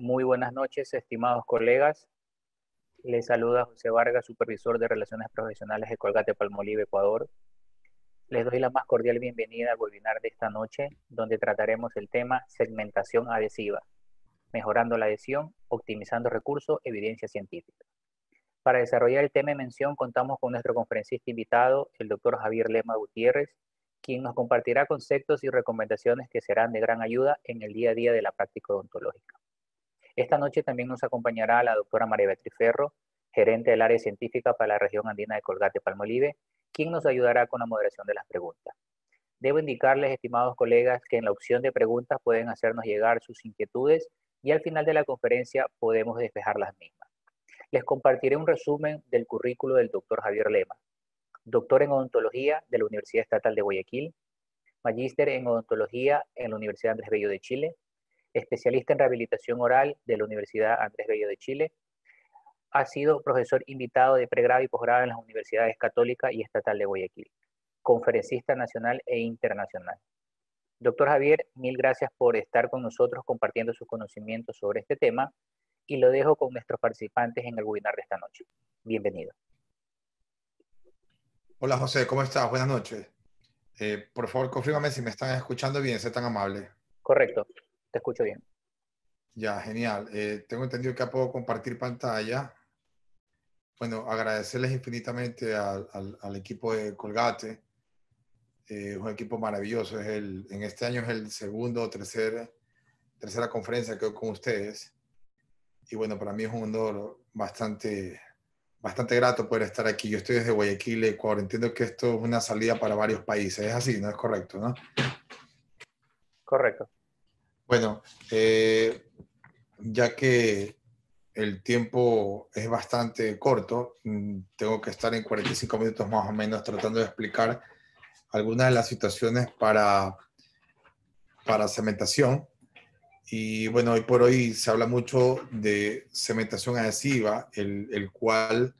Muy buenas noches, estimados colegas. Les saluda José Vargas, supervisor de Relaciones Profesionales de Colgate Palmolive, Ecuador. Les doy la más cordial bienvenida al webinar de esta noche, donde trataremos el tema segmentación adhesiva, mejorando la adhesión, optimizando recursos, evidencia científica. Para desarrollar el tema en mención, contamos con nuestro conferencista invitado, el doctor Javier Lema Gutiérrez, quien nos compartirá conceptos y recomendaciones que serán de gran ayuda en el día a día de la práctica odontológica. Esta noche también nos acompañará la doctora María Beatriz Ferro, gerente del área científica para la región andina de Colgate Palmolive, quien nos ayudará con la moderación de las preguntas. Debo indicarles, estimados colegas, que en la opción de preguntas pueden hacernos llegar sus inquietudes y al final de la conferencia podemos despejar las mismas. Les compartiré un resumen del currículo del doctor Javier Lema, doctor en odontología de la Universidad Estatal de Guayaquil, magíster en odontología en la Universidad Andrés Bello de Chile, especialista en rehabilitación oral de la Universidad Andrés Bello de Chile. Ha sido profesor invitado de pregrado y posgrado en las universidades católica y estatal de Guayaquil, conferencista nacional e internacional. Doctor Javier, mil gracias por estar con nosotros compartiendo sus conocimientos sobre este tema y lo dejo con nuestros participantes en el webinar de esta noche. Bienvenido. Hola José, ¿cómo estás? Buenas noches. Eh, por favor, confírmame si me están escuchando bien, sé tan amable. Correcto escucho bien. Ya, genial. Eh, tengo entendido que puedo compartir pantalla. Bueno, agradecerles infinitamente al, al, equipo de Colgate. Eh, es un equipo maravilloso. Es el, en este año es el segundo o tercer, tercera conferencia que con ustedes. Y bueno, para mí es un honor bastante, bastante grato poder estar aquí. Yo estoy desde Guayaquil, Ecuador. Entiendo que esto es una salida para varios países. Es así, ¿no? Es correcto, ¿no? Correcto. Bueno, eh, ya que el tiempo es bastante corto, mm, tengo que estar en 45 minutos más o menos tratando de explicar algunas de las situaciones para, para cementación. Y bueno, hoy por hoy se habla mucho de cementación adhesiva, el, el cual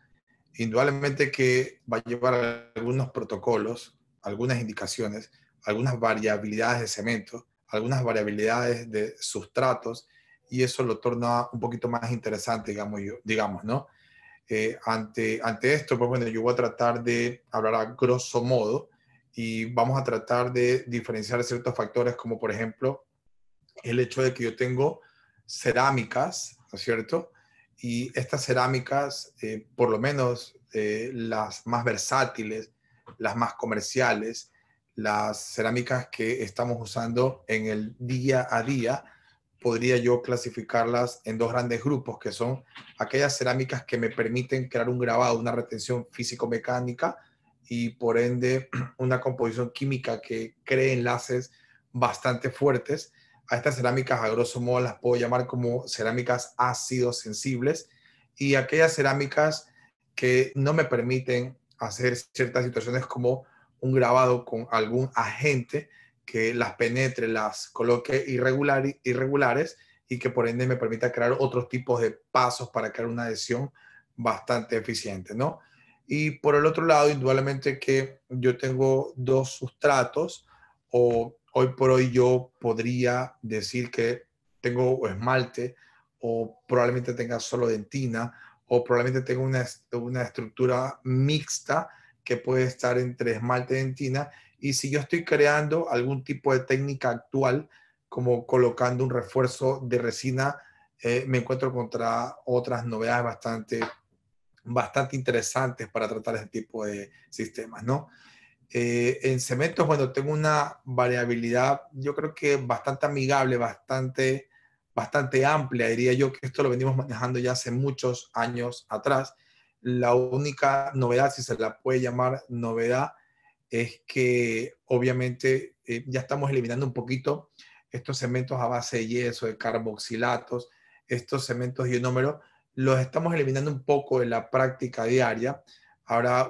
indudablemente que va a llevar algunos protocolos, algunas indicaciones, algunas variabilidades de cemento, algunas variabilidades de sustratos y eso lo torna un poquito más interesante, digamos, yo, digamos ¿no? Eh, ante, ante esto, pues bueno, yo voy a tratar de hablar a grosso modo y vamos a tratar de diferenciar ciertos factores como por ejemplo el hecho de que yo tengo cerámicas, ¿no es cierto? Y estas cerámicas, eh, por lo menos eh, las más versátiles, las más comerciales, las cerámicas que estamos usando en el día a día, podría yo clasificarlas en dos grandes grupos, que son aquellas cerámicas que me permiten crear un grabado, una retención físico-mecánica y por ende una composición química que cree enlaces bastante fuertes. A estas cerámicas, a grosso modo, las puedo llamar como cerámicas ácidos sensibles y aquellas cerámicas que no me permiten hacer ciertas situaciones como un grabado con algún agente que las penetre, las coloque irregulares y que por ende me permita crear otros tipos de pasos para crear una adhesión bastante eficiente, ¿no? Y por el otro lado, indudablemente que yo tengo dos sustratos o hoy por hoy yo podría decir que tengo esmalte o probablemente tenga solo dentina o probablemente tenga una, una estructura mixta que puede estar entre esmalte dentina. Y si yo estoy creando algún tipo de técnica actual, como colocando un refuerzo de resina, eh, me encuentro contra otras novedades bastante, bastante interesantes para tratar ese tipo de sistemas, ¿no? Eh, en cementos, bueno, tengo una variabilidad, yo creo que bastante amigable, bastante, bastante amplia, diría yo que esto lo venimos manejando ya hace muchos años atrás la única novedad, si se la puede llamar novedad, es que obviamente eh, ya estamos eliminando un poquito estos cementos a base de yeso, de carboxilatos, estos cementos y número los estamos eliminando un poco de la práctica diaria. Ahora,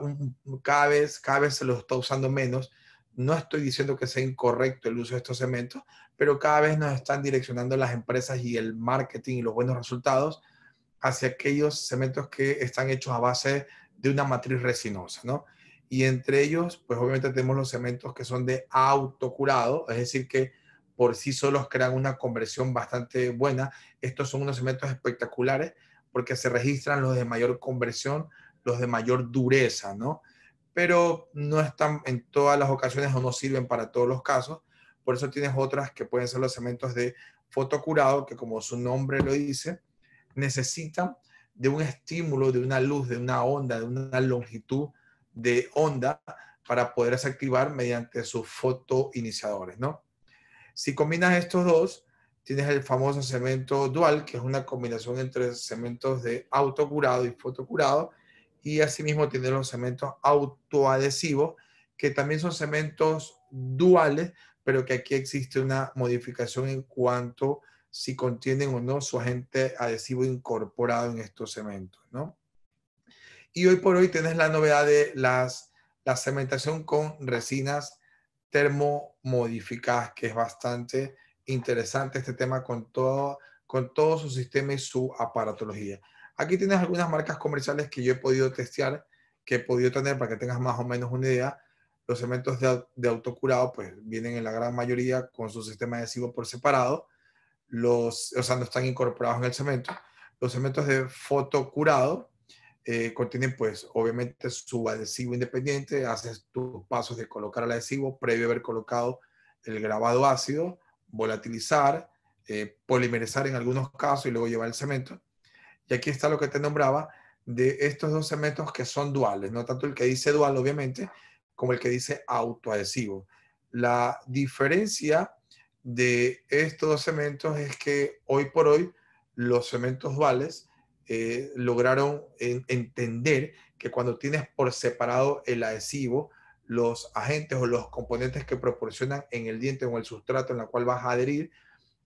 cada, vez, cada vez se los está usando menos. No estoy diciendo que sea incorrecto el uso de estos cementos, pero cada vez nos están direccionando las empresas y el marketing y los buenos resultados hacia aquellos cementos que están hechos a base de una matriz resinosa, ¿no? Y entre ellos, pues obviamente tenemos los cementos que son de autocurado, es decir, que por sí solos crean una conversión bastante buena. Estos son unos cementos espectaculares porque se registran los de mayor conversión, los de mayor dureza, ¿no? Pero no están en todas las ocasiones o no sirven para todos los casos. Por eso tienes otras que pueden ser los cementos de fotocurado, que como su nombre lo dice, necesitan de un estímulo, de una luz, de una onda, de una longitud de onda para poderse activar mediante sus fotoiniciadores, ¿no? Si combinas estos dos, tienes el famoso cemento dual, que es una combinación entre cementos de autocurado y fotocurado, y asimismo tienes los cementos autoadhesivos, que también son cementos duales, pero que aquí existe una modificación en cuanto a si contienen o no su agente adhesivo incorporado en estos cementos, Y hoy por hoy tienes la novedad de las, la cementación con resinas termomodificadas, que es bastante interesante este tema con todo, su sistema y su aparatología. Aquí tienes algunas marcas comerciales que yo he podido testear, que he podido tener para que tengas más o menos una idea. Los cementos de, de autocurado pues vienen en la gran mayoría con su sistema adhesivo por separado los, o sea, no están incorporados en el cemento. Los cementos de fotocurado eh, contienen, pues, obviamente su adhesivo independiente, haces tus pasos de colocar el adhesivo previo a haber colocado el grabado ácido, volatilizar, eh, polimerizar en algunos casos y luego llevar el cemento. Y aquí está lo que te nombraba de estos dos cementos que son duales, no tanto el que dice dual, obviamente, como el que dice autoadhesivo. La diferencia de estos dos cementos es que hoy por hoy los cementos vales eh, lograron entender que cuando tienes por separado el adhesivo, los agentes o los componentes que proporcionan en el diente o el sustrato en la cual vas a adherir,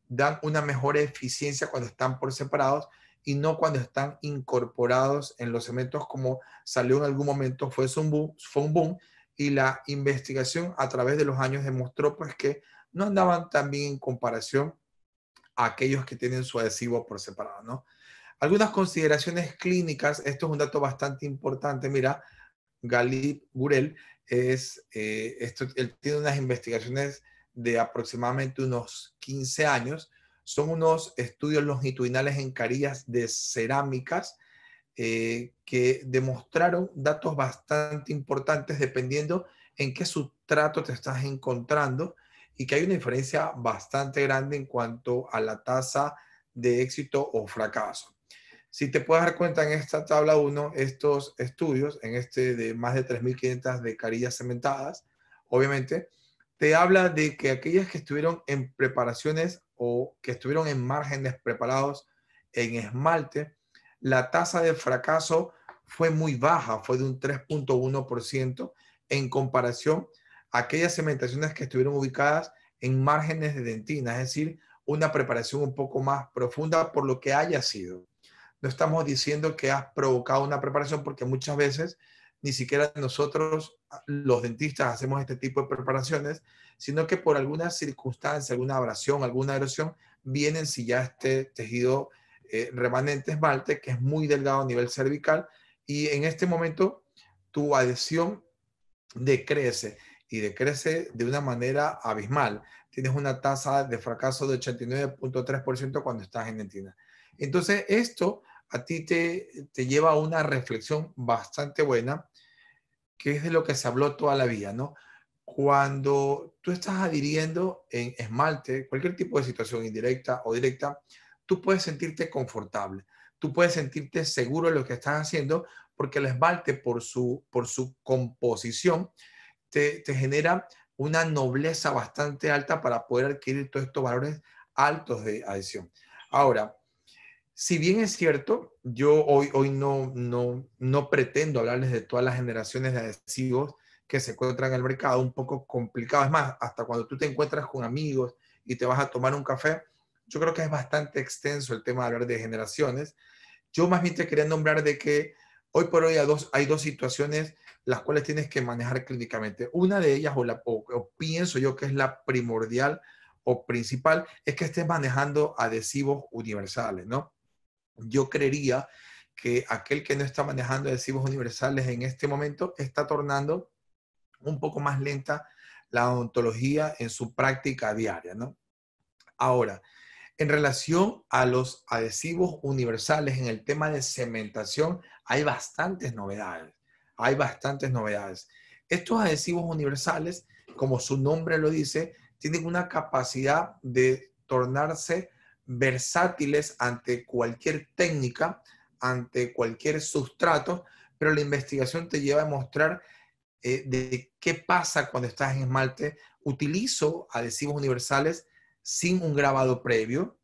dan una mejor eficiencia cuando están por separados y no cuando están incorporados en los cementos como salió en algún momento, fue fue un boom y la investigación a través de los años demostró pues que no andaban tan bien en comparación a aquellos que tienen su adhesivo por separado, Algunas consideraciones clínicas, esto es un dato bastante importante, mira, Galip Gurel es, eh, tiene unas investigaciones de aproximadamente unos 15 años, son unos estudios longitudinales en carillas de cerámicas eh, que demostraron datos bastante importantes dependiendo en qué sustrato te estás encontrando y que hay una diferencia bastante grande en cuanto a la tasa de éxito o fracaso. Si te puedes dar cuenta en esta tabla 1, estos estudios, en este de más de 3.500 de carillas cementadas, obviamente, te habla de que aquellas que estuvieron en preparaciones o que estuvieron en márgenes preparados en esmalte, la tasa de fracaso fue muy baja, fue de un 3.1% en comparación a aquellas cementaciones que estuvieron ubicadas en márgenes de dentina, es decir, una preparación un poco más profunda por lo que haya sido. No estamos diciendo que has provocado una preparación porque muchas veces ni siquiera nosotros ah, los dentistas hacemos este tipo de preparaciones, sino que por alguna circunstancia, alguna abrasión, alguna erosión, vienen si ya este tejido eh, remanente esmalte que es muy delgado a nivel cervical y en este momento tu adhesión decrece y decrece de una manera abismal. Tienes una tasa de fracaso de 89.3% cuando estás en dentina. Entonces, esto a ti te, te, lleva a una reflexión bastante buena, que es de lo que se habló toda la vida, ¿no? Cuando tú estás adhiriendo en esmalte, cualquier tipo de situación indirecta o directa, tú puedes sentirte confortable, tú puedes sentirte seguro de lo que estás haciendo porque el esmalte por su, por su composición te, te genera una nobleza bastante alta para poder adquirir todos estos valores altos de adhesión. Ahora, si bien es cierto, yo hoy, hoy no, no, no pretendo hablarles de todas las generaciones de adhesivos que se encuentran en el mercado, un poco complicado. Es más, hasta cuando tú te encuentras con amigos y te vas a tomar un café, yo creo que es bastante extenso el tema de hablar de generaciones. Yo más bien te quería nombrar de que hoy por hoy hay dos, hay dos situaciones las cuales tienes que manejar clínicamente. Una de ellas, o, la, pienso yo que es la primordial o principal, es que estés manejando adhesivos universales, ¿no? Yo creería que aquel que no está manejando adhesivos universales en este momento está tornando un poco más lenta la odontología en su práctica diaria, ¿no? Ahora, en relación a los adhesivos universales, en el tema de cementación, hay bastantes novedades. Hay bastantes novedades. Estos adhesivos universales, como su nombre lo dice, tienen una capacidad de tornarse versátiles ante cualquier técnica, ante cualquier sustrato, pero la investigación te lleva a mostrar eh, de qué pasa cuando estás en esmalte. Utilizo adhesivos universales sin un grabado previo,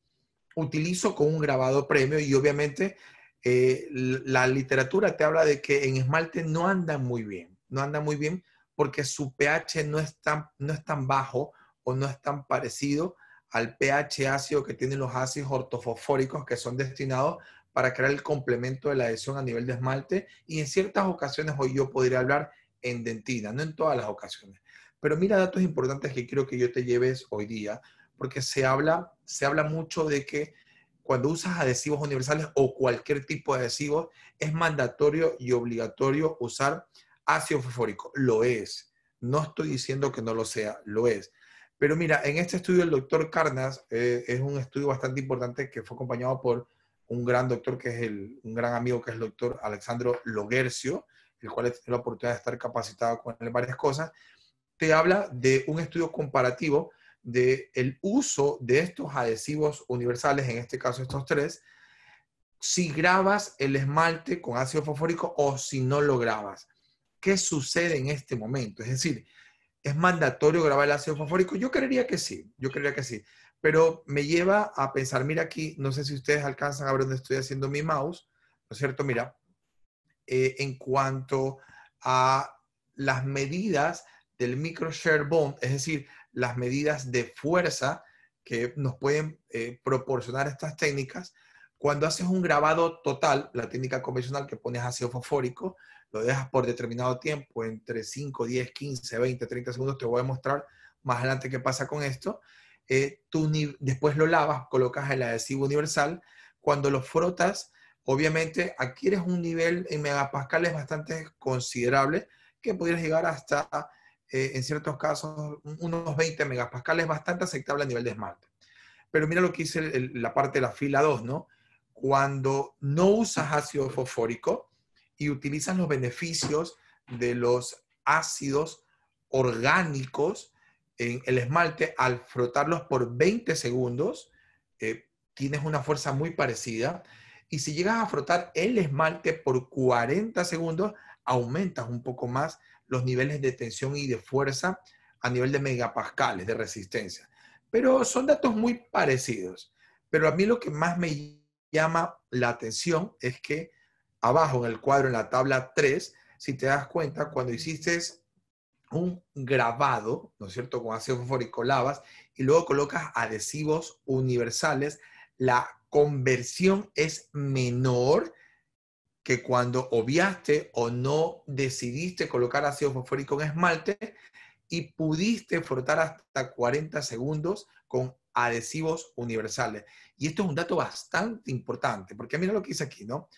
utilizo con un grabado previo y obviamente eh, la literatura te habla de que en esmalte no anda muy bien, no anda muy bien porque su pH no es tan, no es tan bajo o no es tan parecido al pH ácido que tienen los ácidos ortofosfóricos que son destinados para crear el complemento de la adhesión a nivel de esmalte y en ciertas ocasiones hoy yo podría hablar en dentina, no en todas las ocasiones. Pero mira datos importantes que quiero que yo te lleves hoy día porque se habla, se habla mucho de que cuando usas adhesivos universales o cualquier tipo de adhesivos, es mandatorio y obligatorio usar ácido fosfórico. Lo es. No estoy diciendo que no lo sea, lo es. Pero mira, en este estudio el doctor Carnas eh, es un estudio bastante importante que fue acompañado por un gran doctor que es el, un gran amigo que es el doctor Alexandro Loguercio, el cual es la oportunidad de estar capacitado con él en varias cosas. Te habla de un estudio comparativo del uso de estos adhesivos universales, en este caso estos tres, si grabas el esmalte con ácido fosfórico o si no lo grabas. ¿Qué sucede en este momento? Es decir, ¿es mandatorio grabar el ácido fosfórico? Yo creería que sí, yo creería que sí. Pero me lleva a pensar, mira aquí, no sé si ustedes alcanzan a ver dónde estoy haciendo mi mouse, ¿no es cierto? Mira, eh, en cuanto a las medidas del micro share bond, es decir, las medidas de fuerza que nos pueden eh, proporcionar estas técnicas. Cuando haces un grabado total, la técnica convencional que pones ácido fosfórico, lo dejas por determinado tiempo, entre 5, 10, 15, 20, 30 segundos, te voy a mostrar más adelante qué pasa con esto. Eh, tú después lo lavas, colocas el adhesivo universal, cuando lo frotas, obviamente adquieres un nivel en megapascales bastante considerable que pudieras llegar hasta eh, en ciertos casos unos 20 megapascales, bastante aceptable a nivel de esmalte. Pero mira lo que hice la parte de la fila 2, ¿no? Cuando no usas ácido fosfórico y utilizas los beneficios de los ácidos orgánicos en el esmalte, al frotarlos por 20 segundos, eh, tienes una fuerza muy parecida. Y si llegas a frotar el esmalte por 40 segundos, aumentas un poco más los niveles de tensión y de fuerza a nivel de megapascales de resistencia. Pero son datos muy parecidos. Pero a mí lo que más me llama la atención es que abajo en el cuadro, en la tabla 3, si te das cuenta, cuando hiciste un grabado, ¿no es cierto?, con ácido lavas y luego colocas adhesivos universales, la conversión es menor que cuando obviaste o no decidiste colocar ácido fosfórico en esmalte y pudiste frotar hasta 40 segundos con adhesivos universales. Y esto es un dato bastante importante, porque mira lo que dice aquí, ¿no?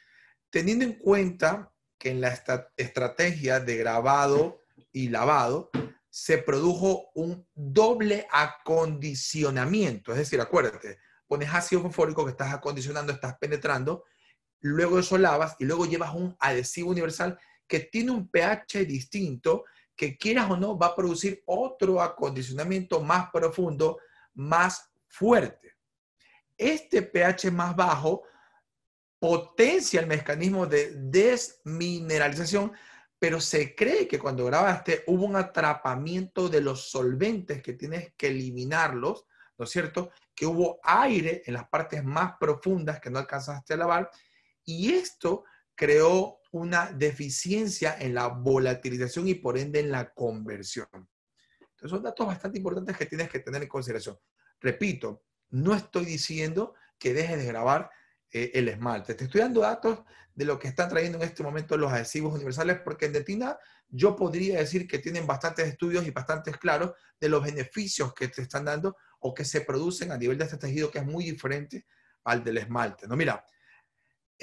Teniendo en cuenta que en la estrategia de grabado y lavado se produjo un doble acondicionamiento, es decir, acuérdate, pones ácido fosfórico que estás acondicionando, estás penetrando, luego eso lavas y luego llevas un adhesivo universal que tiene un pH distinto, que quieras o no, va a producir otro acondicionamiento más profundo, más fuerte. Este pH más bajo potencia el mecanismo de desmineralización, pero se cree que cuando grabaste hubo un atrapamiento de los solventes que tienes que eliminarlos, ¿no es cierto? Que hubo aire en las partes más profundas que no alcanzaste a lavar y esto creó una deficiencia en la volatilización y por ende en la conversión. Entonces son datos bastante importantes que tienes que tener en consideración. Repito, no estoy diciendo que dejes de grabar eh, el esmalte. Te estoy dando datos de lo que están trayendo en este momento los adhesivos universales porque en Detina yo podría decir que tienen bastantes estudios y bastantes claros de los beneficios que te están dando o que se producen a nivel de este tejido que es muy diferente al del esmalte. No, mira,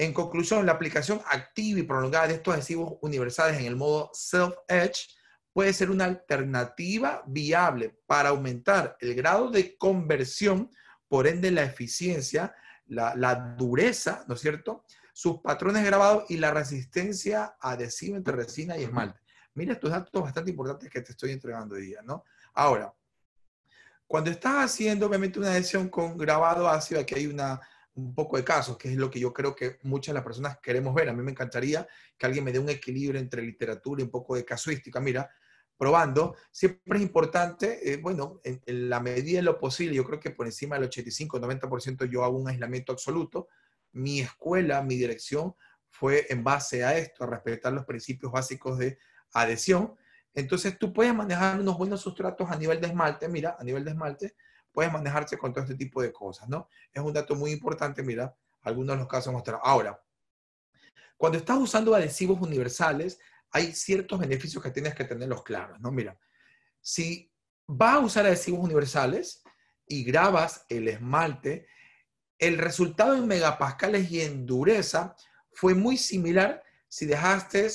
en conclusión, la aplicación activa y prolongada de estos adhesivos universales en el modo self-edge puede ser una alternativa viable para aumentar el grado de conversión, por ende la eficiencia, la, dureza, ¿no es cierto? Sus patrones grabados y la resistencia adhesiva entre resina y esmalte. Mira estos datos bastante importantes que te estoy entregando hoy día, ¿no? Ahora, cuando estás haciendo obviamente una adhesión con grabado ácido, aquí hay una un poco de casos, que es lo que yo creo que muchas de las personas queremos ver. A mí me encantaría que alguien me dé un equilibrio entre literatura y un poco de casuística. Mira, probando, siempre es importante, eh, bueno, en, la medida de lo posible, yo creo que por encima del 85-90% yo hago un aislamiento absoluto. Mi escuela, mi dirección fue en base a esto, a respetar los principios básicos de adhesión. Entonces tú puedes manejar unos buenos sustratos a nivel de esmalte, mira, a nivel de esmalte, puedes manejarse con todo este tipo de cosas, ¿no? Es un dato muy importante, mira, algunos de los casos mostraron. Ahora, cuando estás usando adhesivos universales, hay ciertos beneficios que tienes que tenerlos claros, ¿no? Mira, si vas a usar adhesivos universales y grabas el esmalte, el resultado en megapascales y en dureza fue muy similar si dejaste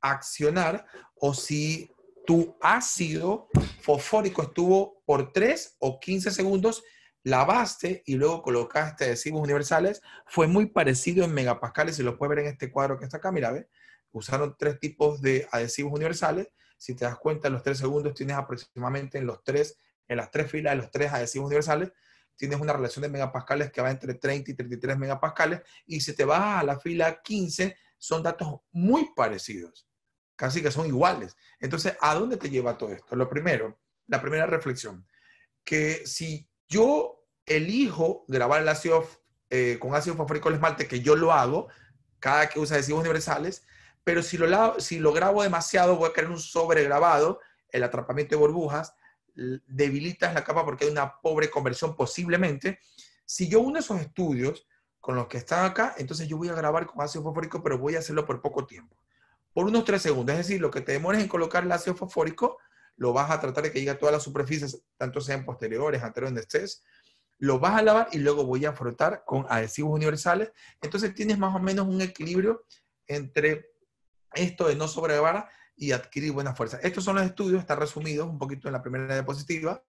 accionar o si tu ácido fosfórico estuvo por 3 o 15 segundos, lavaste y luego colocaste adhesivos universales, fue muy parecido en megapascales, si lo puedes ver en este cuadro que está acá, mira, ve, usaron tres tipos de adhesivos universales, si te das cuenta, en los 3 segundos tienes aproximadamente en los tres, en las tres filas de los tres adhesivos universales, tienes una relación de megapascales que va entre 30 y 33 megapascales, y si te vas a la fila 15, son datos muy parecidos casi que son iguales. Entonces, ¿a dónde te lleva todo esto? Lo primero, la primera reflexión, que si yo elijo grabar el ácido eh, con ácido fosfórico el esmalte, que yo lo hago, cada que usa adhesivos universales, pero si lo, si lo grabo demasiado, voy a crear un sobregrabado, el atrapamiento de burbujas, debilitas la capa porque hay una pobre conversión posiblemente. Si yo uno esos estudios con los que están acá, entonces yo voy a grabar con ácido fosfórico, pero voy a hacerlo por poco tiempo por unos 3 segundos. Es decir, lo que te demores en colocar el ácido fosfórico, lo vas a tratar de que llegue a todas las superficies, tanto sean posteriores, anteriores, donde estés. Lo vas a lavar y luego voy a frotar con adhesivos universales. Entonces tienes más o menos un equilibrio entre esto de no sobrevar y adquirir buena fuerza. Estos son los estudios, están resumidos un poquito en la primera diapositiva.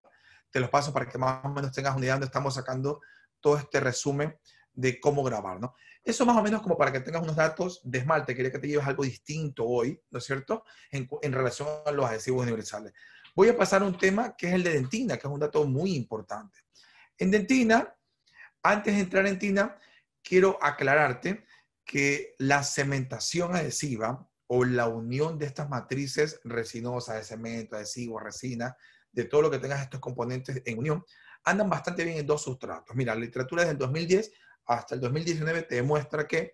Te los paso para que más o menos tengas una idea dónde estamos sacando todo este resumen de cómo grabar, ¿no? Eso más o menos como para que tengas unos datos de esmalte, quería que te lleves algo distinto hoy, ¿no es cierto?, en, en relación a los adhesivos universales. Voy a pasar a un tema que es el de dentina, que es un dato muy importante. En dentina, antes de entrar en dentina, quiero aclararte que la cementación adhesiva o la unión de estas matrices resinosas de cemento, adhesivo, resina, de todo lo que tengas estos componentes en unión, andan bastante bien en dos sustratos. Mira, la literatura desde del 2010 hasta el 2019 te demuestra que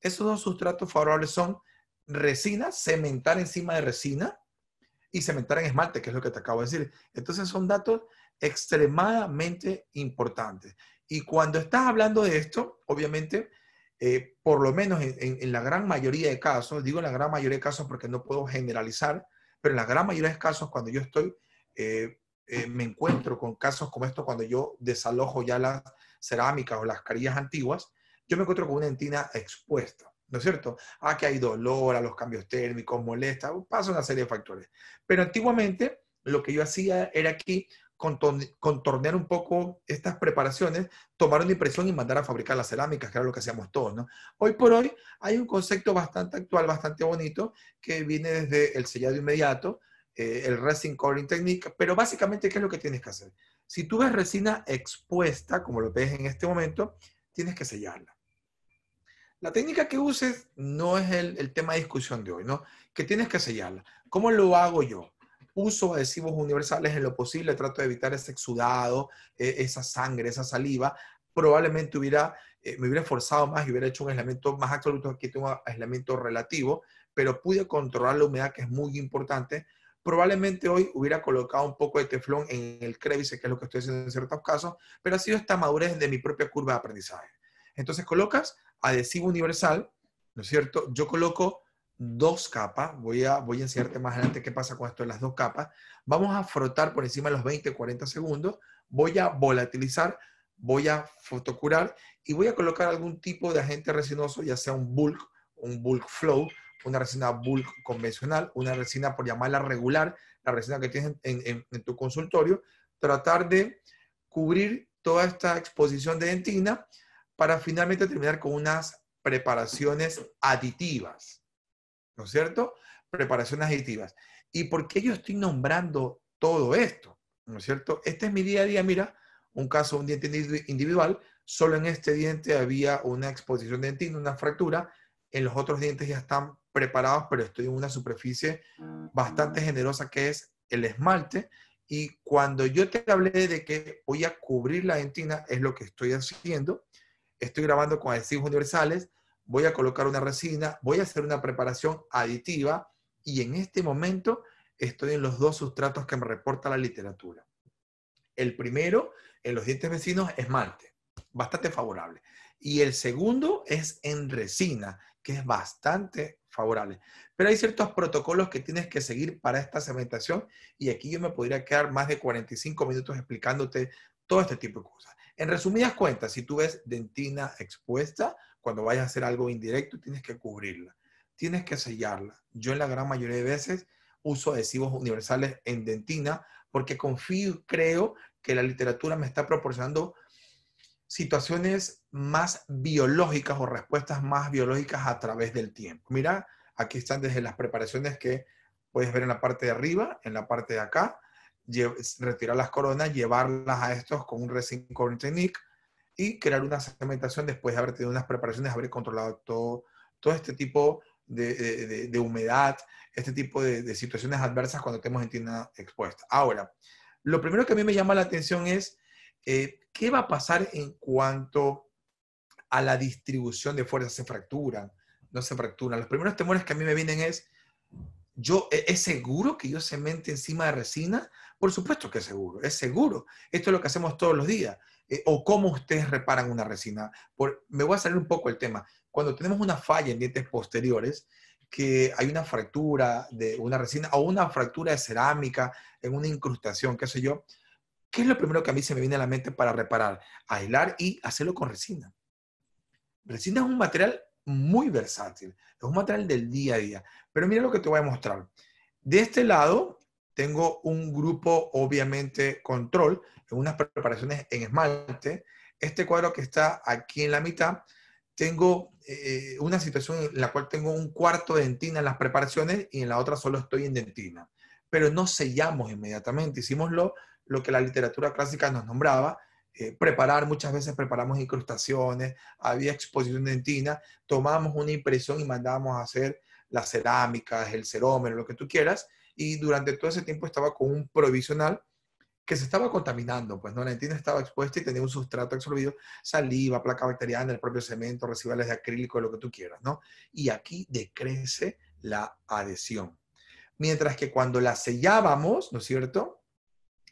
esos dos sustratos favorables son resina, cementar encima de resina y cementar en esmalte, que es lo que te acabo de decir. Entonces son datos extremadamente importantes. Y cuando estás hablando de esto, obviamente, eh, por lo menos en, la gran mayoría de casos, digo en la gran mayoría de casos porque no puedo generalizar, pero en la gran mayoría de casos cuando yo estoy, eh, eh, me encuentro con casos como esto cuando yo desalojo ya las cerámica o las carillas antiguas, yo me encuentro con una entina expuesta, ¿no es cierto? A ah, que hay dolor, a los cambios térmicos, molesta, pasa una serie de factores. Pero antiguamente lo que yo hacía era aquí contornear un poco estas preparaciones, tomar una impresión y mandar a fabricar las cerámicas, que era lo que hacíamos todos, ¿no? Hoy por hoy hay un concepto bastante actual, bastante bonito, que viene desde el sellado inmediato, eh, el Resin coating técnica, pero básicamente, ¿qué es lo que tienes que hacer? Si tú ves resina expuesta, como lo ves en este momento, tienes que sellarla. La técnica que uses no es el, tema de discusión de hoy, ¿no? Que tienes que sellarla. ¿Cómo lo hago yo? uso adhesivos universales en lo posible, trato de evitar ese exudado, e, esa sangre, esa saliva, probablemente hubiera, eh, me hubiera esforzado más y hubiera hecho un aislamiento más absoluto, aquí tengo un aislamiento relativo, pero pude controlar la humedad que es muy importante probablemente hoy hubiera colocado un poco de teflón en el crevice, que es lo que estoy haciendo en ciertos casos, pero ha sido esta madurez de mi propia curva de aprendizaje. Entonces colocas adhesivo universal, ¿no es cierto? Yo coloco dos capas, voy a, voy a enseñarte más adelante qué pasa con esto de las dos capas, vamos a frotar por encima de los 20, 40 segundos, voy a volatilizar, voy a fotocurar y voy a colocar algún tipo de agente resinoso, ya sea un bulk, un bulk flow, una resina bulk convencional, una resina, por llamarla regular, la resina que tienes en, en tu consultorio, tratar de cubrir toda esta exposición de dentina para finalmente terminar con unas preparaciones aditivas, ¿no es cierto? Preparaciones aditivas. ¿Y por qué yo estoy nombrando todo esto? ¿No es cierto? Este es mi día a día, mira, un caso, un diente individual, solo en este diente había una exposición de dentina, una fractura, en los otros dientes ya están preparados, pero estoy en una superficie bastante generosa que es el esmalte. Y cuando yo te hablé de que voy a cubrir la dentina, es lo que estoy haciendo. Estoy grabando con adhesivos universales, voy a colocar una resina, voy a hacer una preparación aditiva y en este momento estoy en los dos sustratos que me reporta la literatura. El primero, en los dientes vecinos, esmalte, bastante favorable. Y el segundo es en resina, que es bastante favorables. Pero hay ciertos protocolos que tienes que seguir para esta cementación y aquí yo me podría quedar más de 45 minutos explicándote todo este tipo de cosas. En resumidas cuentas, si tú ves dentina expuesta, cuando vayas a hacer algo indirecto, tienes que cubrirla, tienes que sellarla. Yo en la gran mayoría de veces uso adhesivos universales en dentina porque confío creo que la literatura me está proporcionando situaciones más biológicas o respuestas más biológicas a través del tiempo. Mira, aquí están desde las preparaciones que puedes ver en la parte de arriba, en la parte de acá, retirar las coronas, llevarlas a estos con un resin corn technique y crear una segmentación después de haber tenido unas preparaciones, haber controlado todo, todo este tipo de, humedad, este tipo de, situaciones adversas cuando tenemos en tienda expuesta. Ahora, lo primero que a mí me llama la atención es eh, ¿Qué va a pasar en cuanto a la distribución de fuerzas? ¿Se fracturan? ¿No se fracturan? Los primeros temores que a mí me vienen es, yo, e, ¿es seguro que yo cemente encima de resina? Por supuesto que es seguro, es seguro. Esto es lo que hacemos todos los días. Eh, o cómo ustedes reparan una resina. me voy a salir un poco el tema. Cuando tenemos una falla en dientes posteriores, que hay una fractura de una resina o una fractura de cerámica en una incrustación, qué sé yo, ¿Qué es lo primero que a mí se me viene a la mente para reparar? Aislar y hacerlo con resina. Resina es un material muy versátil, es un material del día a día. Pero mira lo que te voy a mostrar. De este lado tengo un grupo, obviamente, control, unas preparaciones en esmalte. Este cuadro que está aquí en la mitad, tengo eh, una situación en la cual tengo un cuarto de dentina en las preparaciones y en la otra solo estoy en dentina. Pero no sellamos inmediatamente, hicimoslo lo que la literatura clásica nos nombraba, eh, preparar, muchas veces preparamos incrustaciones, había exposición dentina, tomamos una impresión y mandábamos a hacer las cerámicas, el cerómero, lo que tú quieras, y durante todo ese tiempo estaba con un provisional que se estaba contaminando, pues no, la dentina estaba expuesta y tenía un sustrato absorbido, saliva, placa bacteriana, el propio cemento, residuales de acrílico, lo que tú quieras, ¿no? Y aquí decrece la adhesión. Mientras que cuando la sellábamos, ¿no es cierto?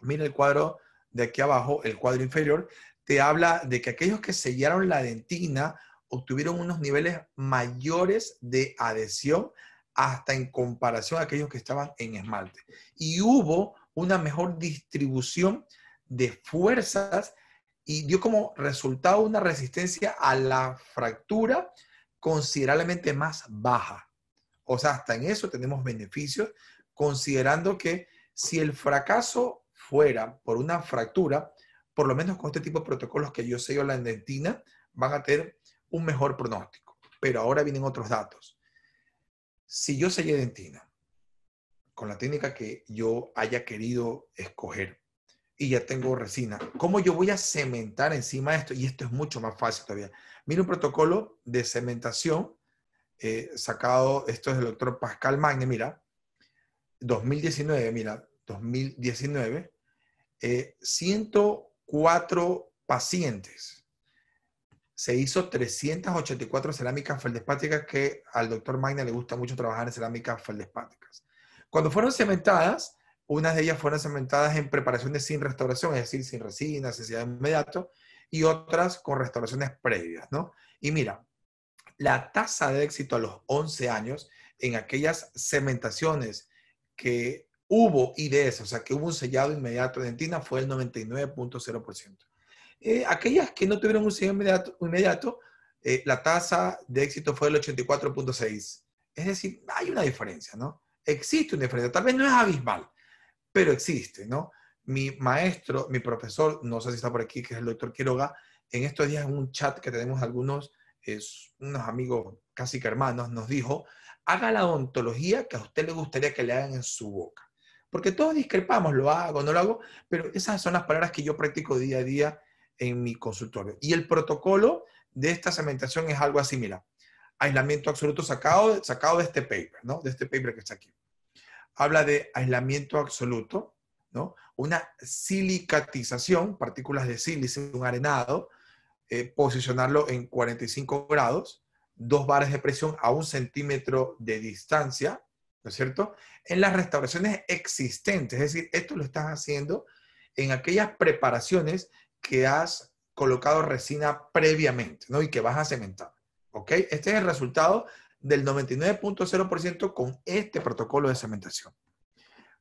mira el cuadro de aquí abajo, el cuadro inferior, te habla de que aquellos que sellaron la dentina obtuvieron unos niveles mayores de adhesión hasta en comparación a aquellos que estaban en esmalte. Y hubo una mejor distribución de fuerzas y dio como resultado una resistencia a la fractura considerablemente más baja. O sea, hasta en eso tenemos beneficios, considerando que si el fracaso fuera por una fractura, por lo menos con este tipo de protocolos que yo sello la dentina, van a tener un mejor pronóstico. Pero ahora vienen otros datos. Si yo sellé dentina con la técnica que yo haya querido escoger y ya tengo resina, ¿cómo yo voy a cementar encima de esto? Y esto es mucho más fácil todavía. Mira un protocolo de cementación eh, sacado, esto es del doctor Pascal Magne, mira, 2019, mira, 2019 104 eh, pacientes. Se hizo 384 cerámicas feldespáticas que al doctor Magna le gusta mucho trabajar en cerámicas feldespáticas. Cuando fueron cementadas, unas de ellas fueron cementadas en preparaciones sin restauración, es decir, sin resina, sin de inmediato, y otras con restauraciones previas, ¿no? Y mira, la tasa de éxito a los 11 años en aquellas cementaciones que hubo IDs, o sea, que hubo un sellado inmediato en Argentina, fue el 99.0%. Eh, aquellas que no tuvieron un sellado inmediato, eh, la tasa de éxito fue el 84.6%. Es decir, hay una diferencia, ¿no? Existe una diferencia, tal vez no es abismal, pero existe, ¿no? Mi maestro, mi profesor, no sé si está por aquí, que es el doctor Quiroga, en estos días en un chat que tenemos algunos, es, unos amigos casi que hermanos, nos dijo, haga la odontología que a usted le gustaría que le hagan en su boca. Porque todos discrepamos, lo hago, no lo hago, pero esas son las palabras que yo practico día a día en mi consultorio. Y el protocolo de esta cementación es algo similar aislamiento absoluto sacado, sacado de este paper, ¿no? De este paper que está aquí. Habla de aislamiento absoluto, ¿no? Una silicatización, partículas de sílice, un arenado, eh, posicionarlo en 45 grados, dos bares de presión a un centímetro de distancia, es cierto? En las restauraciones existentes, es decir, esto lo estás haciendo en aquellas preparaciones que has colocado resina previamente, ¿no? Y que vas a cementar, ¿ok? Este es el resultado del 99.0% con este protocolo de cementación.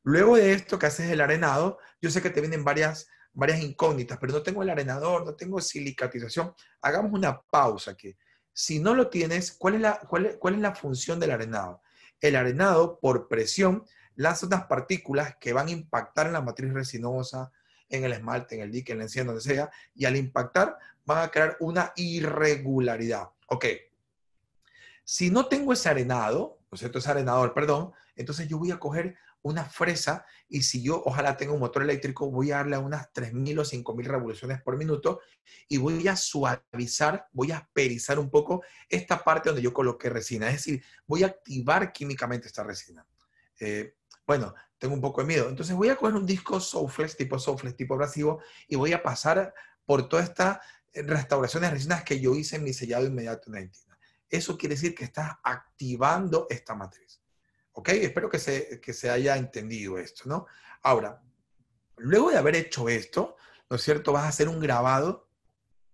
Luego de esto que haces el arenado, yo sé que te vienen varias, varias incógnitas, pero no tengo el arenador, no tengo silicatización. Hagamos una pausa aquí. Si no lo tienes, ¿cuál es la, cuál es la función del arenado? el arenado por presión lanza unas partículas que van a impactar en la matriz resinosa, en el esmalte, en el dique, en la encienda, donde sea, y al impactar van a crear una irregularidad. Ok, si no tengo ese arenado, cierto? Es arenador, perdón. Entonces yo voy a coger una fresa y si yo ojalá tengo un motor eléctrico, voy a darle unas 3.000 o 5.000 revoluciones por minuto y voy a suavizar, voy a perizar un poco esta parte donde yo coloqué resina. Es decir, voy a activar químicamente esta resina. Eh, bueno, tengo un poco de miedo. Entonces voy a coger un disco softless, tipo softless, tipo abrasivo, y voy a pasar por todas estas restauraciones de resinas que yo hice en mi sellado inmediato en Argentina eso quiere decir que estás activando esta matriz. ¿Ok? Espero que se, haya entendido esto, ¿no? Ahora, luego de haber hecho esto, ¿no es cierto? Vas a hacer un grabado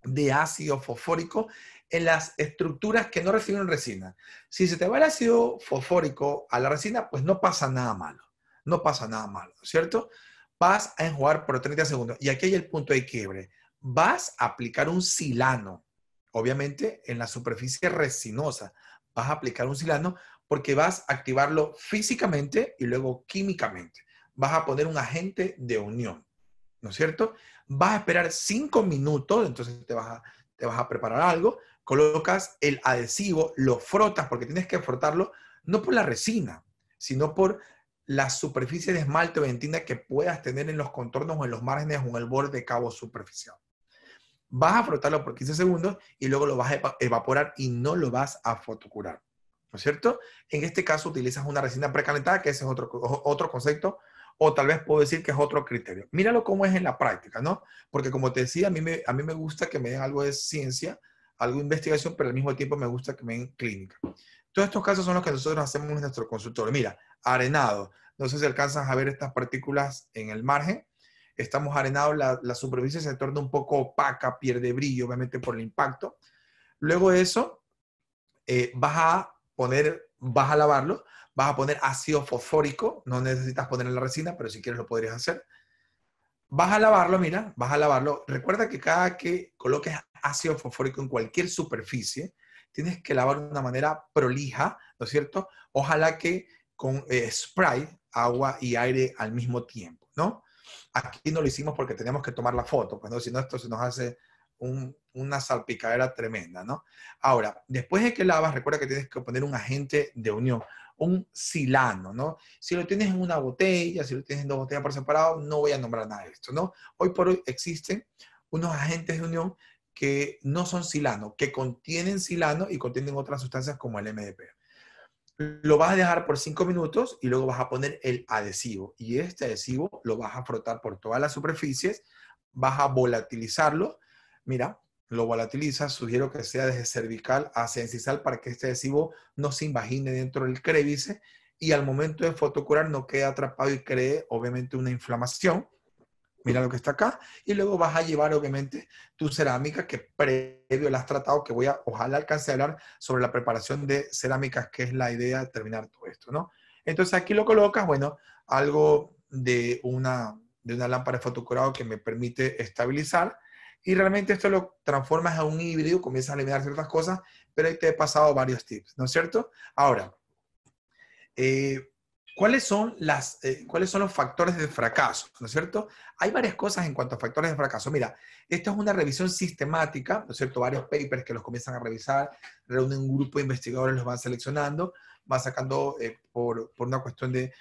de ácido fosfórico en las estructuras que no reciben resina. Si se te va el ácido fosfórico a la resina, pues no pasa nada malo. No pasa nada malo, ¿cierto? Vas a enjuagar por 30 segundos. Y aquí hay el punto de quiebre. Vas a aplicar un silano obviamente en la superficie resinosa vas a aplicar un silano porque vas a activarlo físicamente y luego químicamente. Vas a poner un agente de unión, ¿no es cierto? Vas a esperar cinco minutos, entonces te vas a, preparar algo, colocas el adhesivo, lo frotas porque tienes que frotarlo no por la resina, sino por la superficie de esmalte o dentina que puedas tener en los contornos o en los márgenes o en el borde de cabo superficial vas a frotarlo por 15 segundos y luego lo vas a evaporar y no lo vas a fotocurar. ¿No es cierto? En este caso utilizas una resina precalentada, que ese es otro, otro concepto, o tal vez puedo decir que es otro criterio. Míralo cómo es en la práctica, ¿no? Porque como te decía, a mí me, a mí me gusta que me den algo de ciencia, algo de investigación, pero al mismo tiempo me gusta que me den clínica. Todos estos casos son los que nosotros hacemos en nuestro consultorio. Mira, arenado. No sé si alcanzas a ver estas partículas en el margen estamos arenados, la, la superficie se torna un poco opaca, pierde brillo, obviamente por el impacto. Luego de eso, eh, vas a poner, vas a lavarlo, vas a poner ácido fosfórico, no necesitas poner en la resina, pero si quieres lo podrías hacer. Vas a lavarlo, mira, vas a lavarlo. Recuerda que cada que coloques ácido fosfórico en cualquier superficie, tienes que lavar de una manera prolija, ¿no es cierto? Ojalá que con eh, spray, agua y aire al mismo tiempo, ¿no? Aquí no lo hicimos porque teníamos que tomar la foto, pues no, si no esto se nos hace una salpicadera tremenda, ¿no? Ahora, después de que lavas, recuerda que tienes que poner un agente de unión, un silano, ¿no? Si lo tienes en una botella, si lo tienes en dos botellas por separado, no voy a nombrar nada de esto, ¿no? Hoy por hoy existen unos agentes de unión que no son silano, que contienen silano y contienen otras sustancias como el MDP lo vas a dejar por 5 minutos y luego vas a poner el adhesivo. Y este adhesivo lo vas a frotar por todas las superficies, vas a volatilizarlo. Mira, lo volatiliza, sugiero que sea desde cervical a incisal para que este adhesivo no se invagine dentro del crevice y al momento de fotocurar no quede atrapado y cree obviamente una inflamación mira lo que está acá, y luego vas a llevar obviamente tu cerámica que previo la has tratado, que voy a, ojalá alcance a hablar sobre la preparación de cerámicas, que es la idea de terminar todo esto, ¿no? Entonces aquí lo colocas, bueno, algo de una, de una lámpara de fotocorado que me permite estabilizar, y realmente esto lo transformas a un híbrido, comienzas a eliminar ciertas cosas, pero ahí te he pasado varios tips, ¿no es cierto? Ahora, eh, ¿Cuáles son, las, eh, ¿Cuáles son los factores de fracaso? ¿No es cierto? Hay varias cosas en cuanto a factores de fracaso. Mira, esta es una revisión sistemática, ¿no es cierto? Varios papers que los comienzan a revisar, reúnen un grupo de investigadores, los van seleccionando, van sacando eh, por, una cuestión de,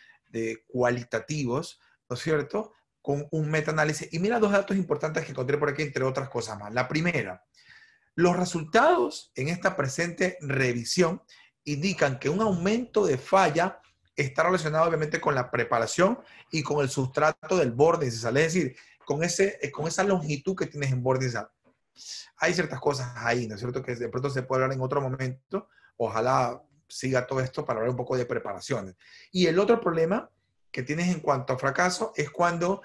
cualitativos, ¿no es cierto? Con un metaanálisis. Y mira dos datos importantes que encontré por aquí, entre otras cosas más. La primera, los resultados en esta presente revisión indican que un aumento de falla está relacionado obviamente con la preparación y con el sustrato del borde incisal. Es decir, con, ese, eh, con esa longitud que tienes en borde incisal. Hay ciertas cosas ahí, ¿no es cierto? Que de pronto se puede hablar en otro momento. Ojalá siga todo esto para hablar un poco de preparaciones. Y el otro problema que tienes en cuanto a fracaso es cuando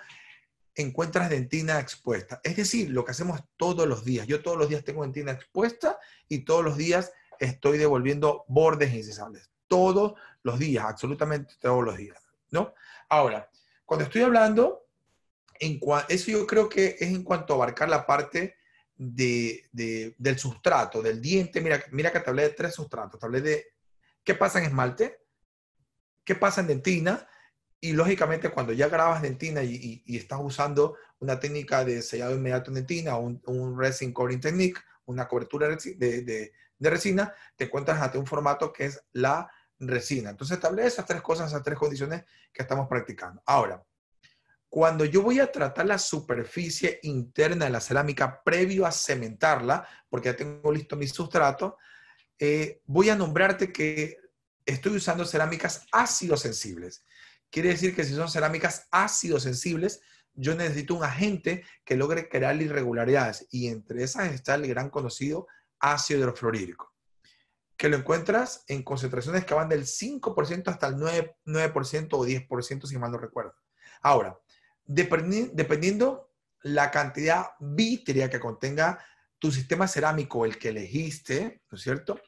encuentras dentina expuesta. Es decir, lo que hacemos todos los días. Yo todos los días tengo dentina expuesta y todos los días estoy devolviendo bordes incisales todos los días, absolutamente todos los días, ¿no? Ahora, cuando estoy hablando, en eso yo creo que es en cuanto a abarcar la parte de, de, del sustrato, del diente. Mira, mira que te hablé de tres sustratos. Te hablé de qué pasa en esmalte, qué pasa en dentina, y lógicamente cuando ya grabas dentina y, y, estás usando una técnica de sellado inmediato en dentina, un, un resin covering technique, una cobertura de, de, resina, te encuentras ante un formato que es la resina. Entonces establece esas tres cosas, esas tres condiciones que estamos practicando. Ahora, cuando yo voy a tratar la superficie interna de la cerámica previo a cementarla, porque ya tengo listo mi sustrato, eh, voy a nombrarte que estoy usando cerámicas ácido sensibles. Quiere decir que si son cerámicas ácido sensibles, yo necesito un agente que logre crear irregularidades y entre esas está el gran conocido ácido hidrofluorídrico que lo encuentras en concentraciones que van del 5% hasta el 9%, 9 o 10%, si mal no recuerdo. Ahora, dependiendo la cantidad vítrea que contenga tu sistema cerámico, el que elegiste, ¿no es cierto?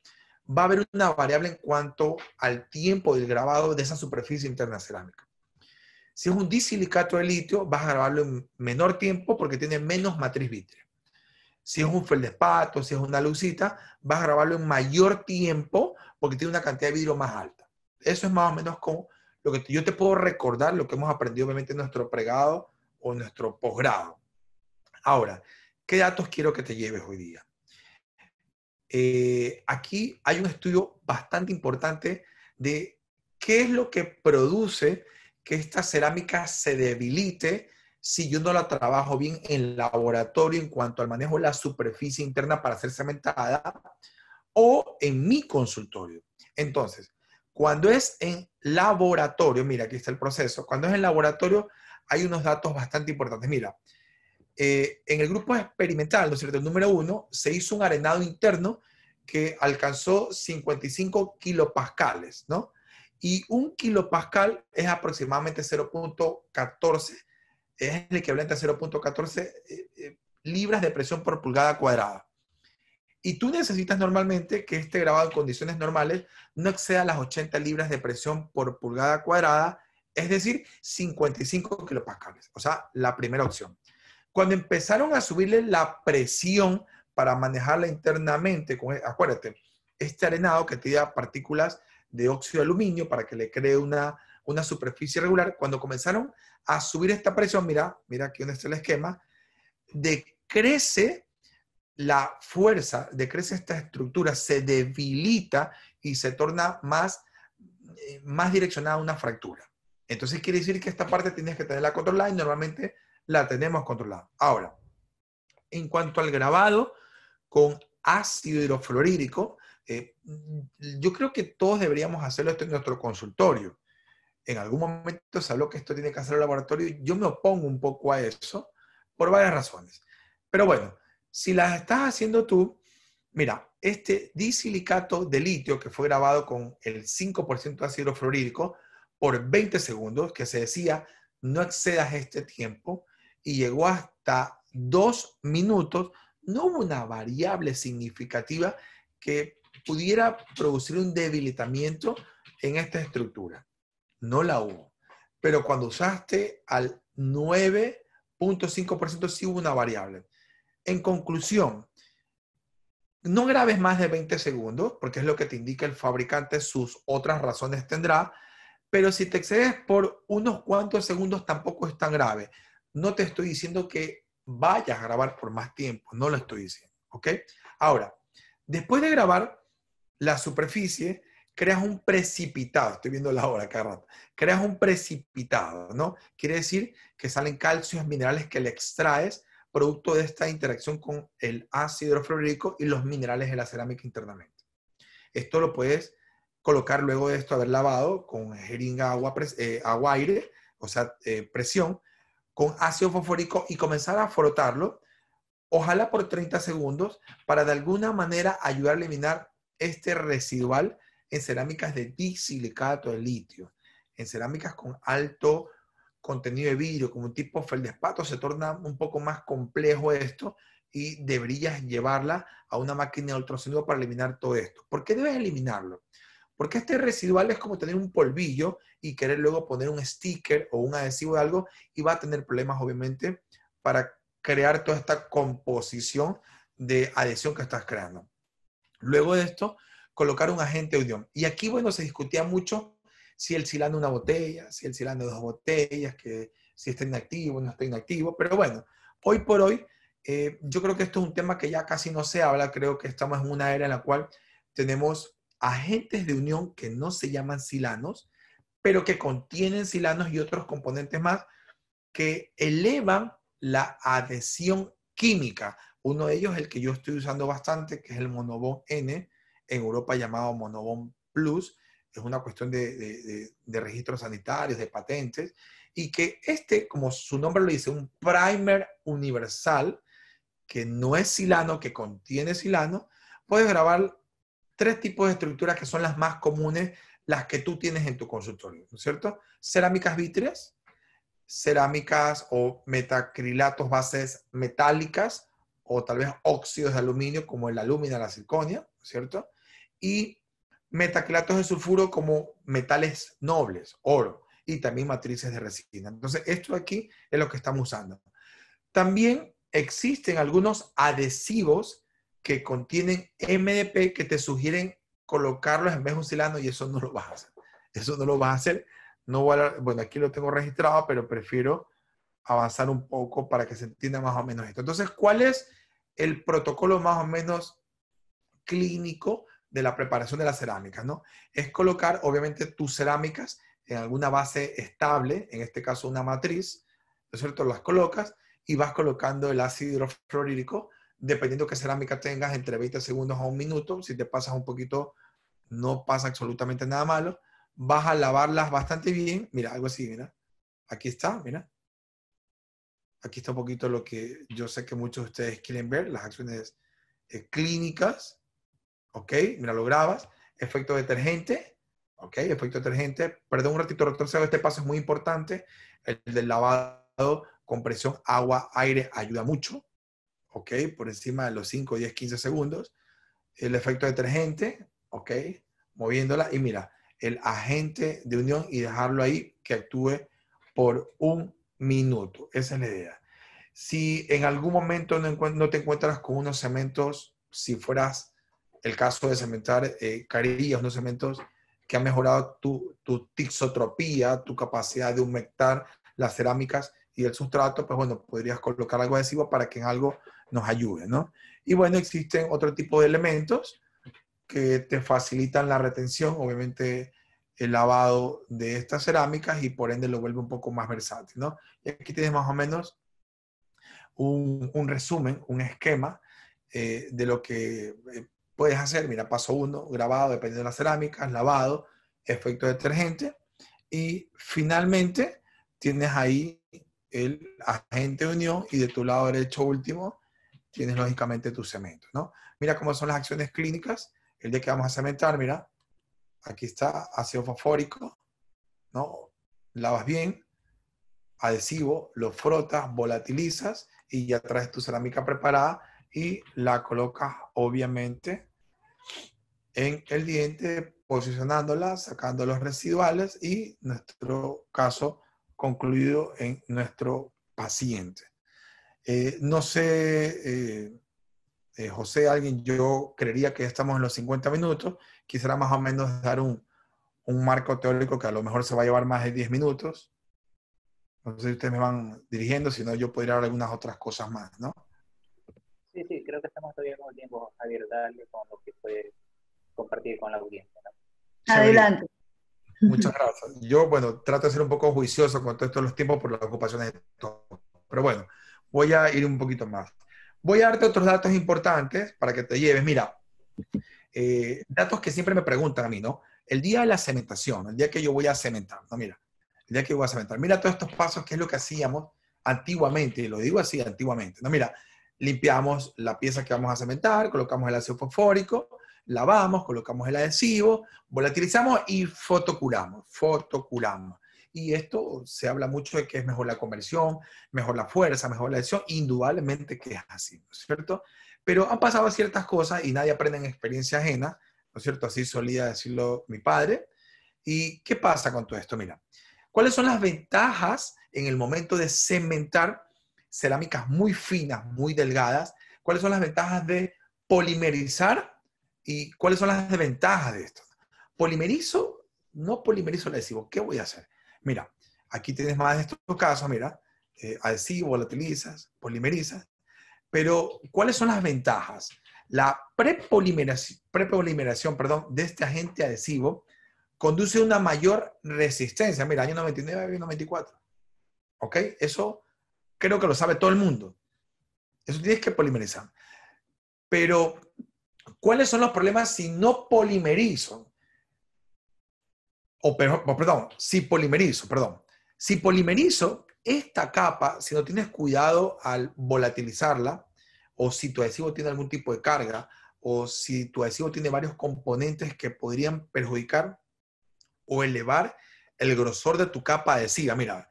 Va a haber una variable en cuanto al tiempo del grabado de esa superficie interna cerámica. Si es un disilicato de litio, vas a grabarlo en menor tiempo porque tiene menos matriz vítrea si es un feldespato, si es una lucita, vas a grabarlo en mayor tiempo porque tiene una cantidad de vidrio más alta. Eso es más o menos como lo que yo te puedo recordar, lo que hemos aprendido obviamente en nuestro pregado o nuestro posgrado. Ahora, ¿qué datos quiero que te lleves hoy día? Eh, aquí hay un estudio bastante importante de qué es lo que produce que esta cerámica se debilite si yo no la trabajo bien en laboratorio en cuanto al manejo de la superficie interna para ser cementada o en mi consultorio. Entonces, cuando es en laboratorio, mira, aquí está el proceso, cuando es en laboratorio hay unos datos bastante importantes. Mira, eh, en el grupo experimental, ¿no es cierto? número uno, se hizo un arenado interno que alcanzó 55 kilopascales, ¿no? Y un kilopascal es aproximadamente 0.14 es el equivalente a 0.14 eh, eh, libras de presión por pulgada cuadrada. Y tú necesitas normalmente que este grabado en condiciones normales no exceda las 80 libras de presión por pulgada cuadrada, es decir, 55 kilopascales, o sea, la primera opción. Cuando empezaron a subirle la presión para manejarla internamente, con, acuérdate, este arenado que tira partículas de óxido de aluminio para que le cree una una superficie regular, cuando comenzaron a subir esta presión, mira, mira aquí donde está el esquema, decrece la fuerza, decrece esta estructura, se debilita y se torna más, eh, más direccionada una fractura. Entonces quiere decir que esta parte tienes que tenerla controlada y normalmente la tenemos controlada. Ahora, en cuanto al grabado con ácido hidrofluorídrico, eh, yo creo que todos deberíamos hacerlo esto en nuestro consultorio en algún momento se habló que esto tiene que hacer el laboratorio. Yo me opongo un poco a eso por varias razones. Pero bueno, si las estás haciendo tú, mira, este disilicato de litio que fue grabado con el 5% de ácido fluorídico por 20 segundos, que se decía no excedas este tiempo, y llegó hasta dos minutos, no hubo una variable significativa que pudiera producir un debilitamiento en esta estructura no la hubo. Pero cuando usaste al 9.5% sí hubo una variable. En conclusión, no grabes más de 20 segundos, porque es lo que te indica el fabricante, sus otras razones tendrá, pero si te excedes por unos cuantos segundos tampoco es tan grave. No te estoy diciendo que vayas a grabar por más tiempo, no lo estoy diciendo, ¿ok? Ahora, después de grabar la superficie, creas un precipitado, estoy viendo la hora, rato. creas un precipitado, ¿no? Quiere decir que salen calcios, minerales que le extraes producto de esta interacción con el ácido hidrofluorídico y los minerales de la cerámica internamente. Esto lo puedes colocar luego de esto haber lavado con jeringa agua, eh, aire, o sea, eh, presión, con ácido fosfórico y comenzar a frotarlo, ojalá por 30 segundos, para de alguna manera ayudar a eliminar este residual en cerámicas de disilicato de litio, en cerámicas con alto contenido de vidrio, como un tipo feldespato, se torna un poco más complejo esto y deberías llevarla a una máquina de ultrasonido para eliminar todo esto. ¿Por qué debes eliminarlo? Porque este residual es como tener un polvillo y querer luego poner un sticker o un adhesivo de algo y va a tener problemas, obviamente, para crear toda esta composición de adhesión que estás creando. Luego de esto, colocar un agente de unión. Y aquí, bueno, se discutía mucho si el silano una botella, si el silano dos botellas, que si está inactivo, no está inactivo, pero bueno, hoy por hoy, eh, yo creo que esto es un tema que ya casi no se habla, creo que estamos en una era en la cual tenemos agentes de unión que no se llaman silanos, pero que contienen silanos y otros componentes más que elevan la adhesión química. Uno de ellos, el que yo estoy usando bastante, que es el monobón N, en Europa llamado Monobon Plus, es una cuestión de, registros sanitarios, de patentes, y que este, como su nombre lo dice, un primer universal, que no es silano, que contiene silano, puedes grabar tres tipos de estructuras que son las más comunes, las que tú tienes en tu consultorio, ¿no es cierto? Cerámicas vítreas, cerámicas o metacrilatos, bases metálicas, o tal vez óxidos de aluminio como el alumina, la zirconia, ¿no es cierto? y metaclatos de sulfuro como metales nobles, oro, y también matrices de resina. Entonces, esto aquí es lo que estamos usando. También existen algunos adhesivos que contienen MDP que te sugieren colocarlos en vez de un cilano y eso no lo vas a hacer. Eso no lo vas a hacer. No bueno, aquí lo tengo registrado, pero prefiero avanzar un poco para que se entienda más o menos esto. Entonces, ¿cuál es el protocolo más o menos clínico de la preparación de las cerámicas, ¿no? Es colocar, obviamente, tus cerámicas en alguna base estable, en este caso una matriz, ¿no es cierto? Las colocas y vas colocando el ácido fluorhídrico dependiendo qué cerámica tengas, entre 20 segundos a un minuto. Si te pasas un poquito, no pasa absolutamente nada malo. Vas a lavarlas bastante bien. Mira, algo así, mira. Aquí está, mira. Aquí está un poquito lo que yo sé que muchos de ustedes quieren ver, las acciones eh, clínicas ¿ok? Mira, lo grabas. Efecto detergente, ¿ok? Efecto detergente. Perdón un ratito, retrocedo. Este paso es muy importante. El del lavado, compresión, agua, aire, ayuda mucho, ¿ok? Por encima de los 5, 10, 15 segundos. El efecto detergente, ¿ok? Moviéndola y mira, el agente de unión y dejarlo ahí que actúe por un minuto. Esa es la idea. Si en algún momento no te encuentras con unos cementos, si fueras el caso de cementar eh, carillas, unos cementos que han mejorado tu, tu tixotropía, tu capacidad de humectar las cerámicas y el sustrato, pues bueno, podrías colocar algo adhesivo para que en algo nos ayude, ¿no? Y bueno, existen otro tipo de elementos que te facilitan la retención, obviamente el lavado de estas cerámicas y por ende lo vuelve un poco más versátil, ¿no? Y aquí tienes más o menos un, resumen, un esquema eh, de lo que eh, puedes hacer, mira, paso uno, grabado, dependiendo de la cerámica, lavado, efecto detergente. Y finalmente tienes ahí el agente de unión y de tu lado derecho último tienes lógicamente tu cemento, ¿no? Mira cómo son las acciones clínicas. El de que vamos a cementar, mira, aquí está ácido fosfórico, ¿no? Lavas bien, adhesivo, lo frotas, volatilizas y ya traes tu cerámica preparada y la colocas obviamente en el diente, posicionándola, sacando los residuales y nuestro caso concluido en nuestro paciente. Eh, no sé, eh, eh, José, alguien, yo creería que estamos en los 50 minutos, quisiera más o menos dar un, un marco teórico que a lo mejor se va a llevar más de 10 minutos. No sé si ustedes me van dirigiendo, si no yo podría dar algunas otras cosas más, ¿no? todavía como tiempo, Javier, darle con lo que puede compartir con la audiencia. Adelante. Muchas gracias. Yo, bueno, trato de ser un poco juicioso con todos los tiempos por las ocupaciones de todos. Pero bueno, voy a ir un poquito más. Voy a darte otros datos importantes para que te lleves. Mira, eh, datos que siempre me preguntan a mí, ¿no? El día de la cementación, el día que yo voy a cementar, ¿no? Mira, el día que voy a cementar. Mira todos estos pasos, que es lo que hacíamos antiguamente, y lo digo así, antiguamente. No, mira, limpiamos la pieza que vamos a cementar, colocamos el ácido fosfórico, lavamos, colocamos el adhesivo, volatilizamos y fotocuramos, fotocuramos. Y esto se habla mucho de que es mejor la conversión, mejor la fuerza, mejor la adhesión, indudablemente que es así, ¿no es cierto? Pero han pasado ciertas cosas y nadie aprende en experiencia ajena, ¿no es cierto? Así solía decirlo mi padre. ¿Y qué pasa con todo esto? Mira, ¿cuáles son las ventajas en el momento de cementar cerámicas muy finas, muy delgadas. ¿Cuáles son las ventajas de polimerizar y cuáles son las desventajas de esto? Polimerizo, no polimerizo el adhesivo. ¿Qué voy a hacer? Mira, aquí tienes más de estos casos, mira, eh, Adhesivo adhesivo, utilizas, polimerizas. Pero, ¿cuáles son las ventajas? La prepolimeración, prepolimeración perdón, de este agente adhesivo conduce a una mayor resistencia. Mira, año 99, año 94. ¿Ok? Eso creo que lo sabe todo el mundo. Eso tienes que polimerizar. Pero, ¿cuáles son los problemas si no polimerizo? O, perdón, si polimerizo, perdón. Si polimerizo, esta capa, si no tienes cuidado al volatilizarla, o si tu adhesivo tiene algún tipo de carga, o si tu adhesivo tiene varios componentes que podrían perjudicar o elevar el grosor de tu capa adhesiva. Mira,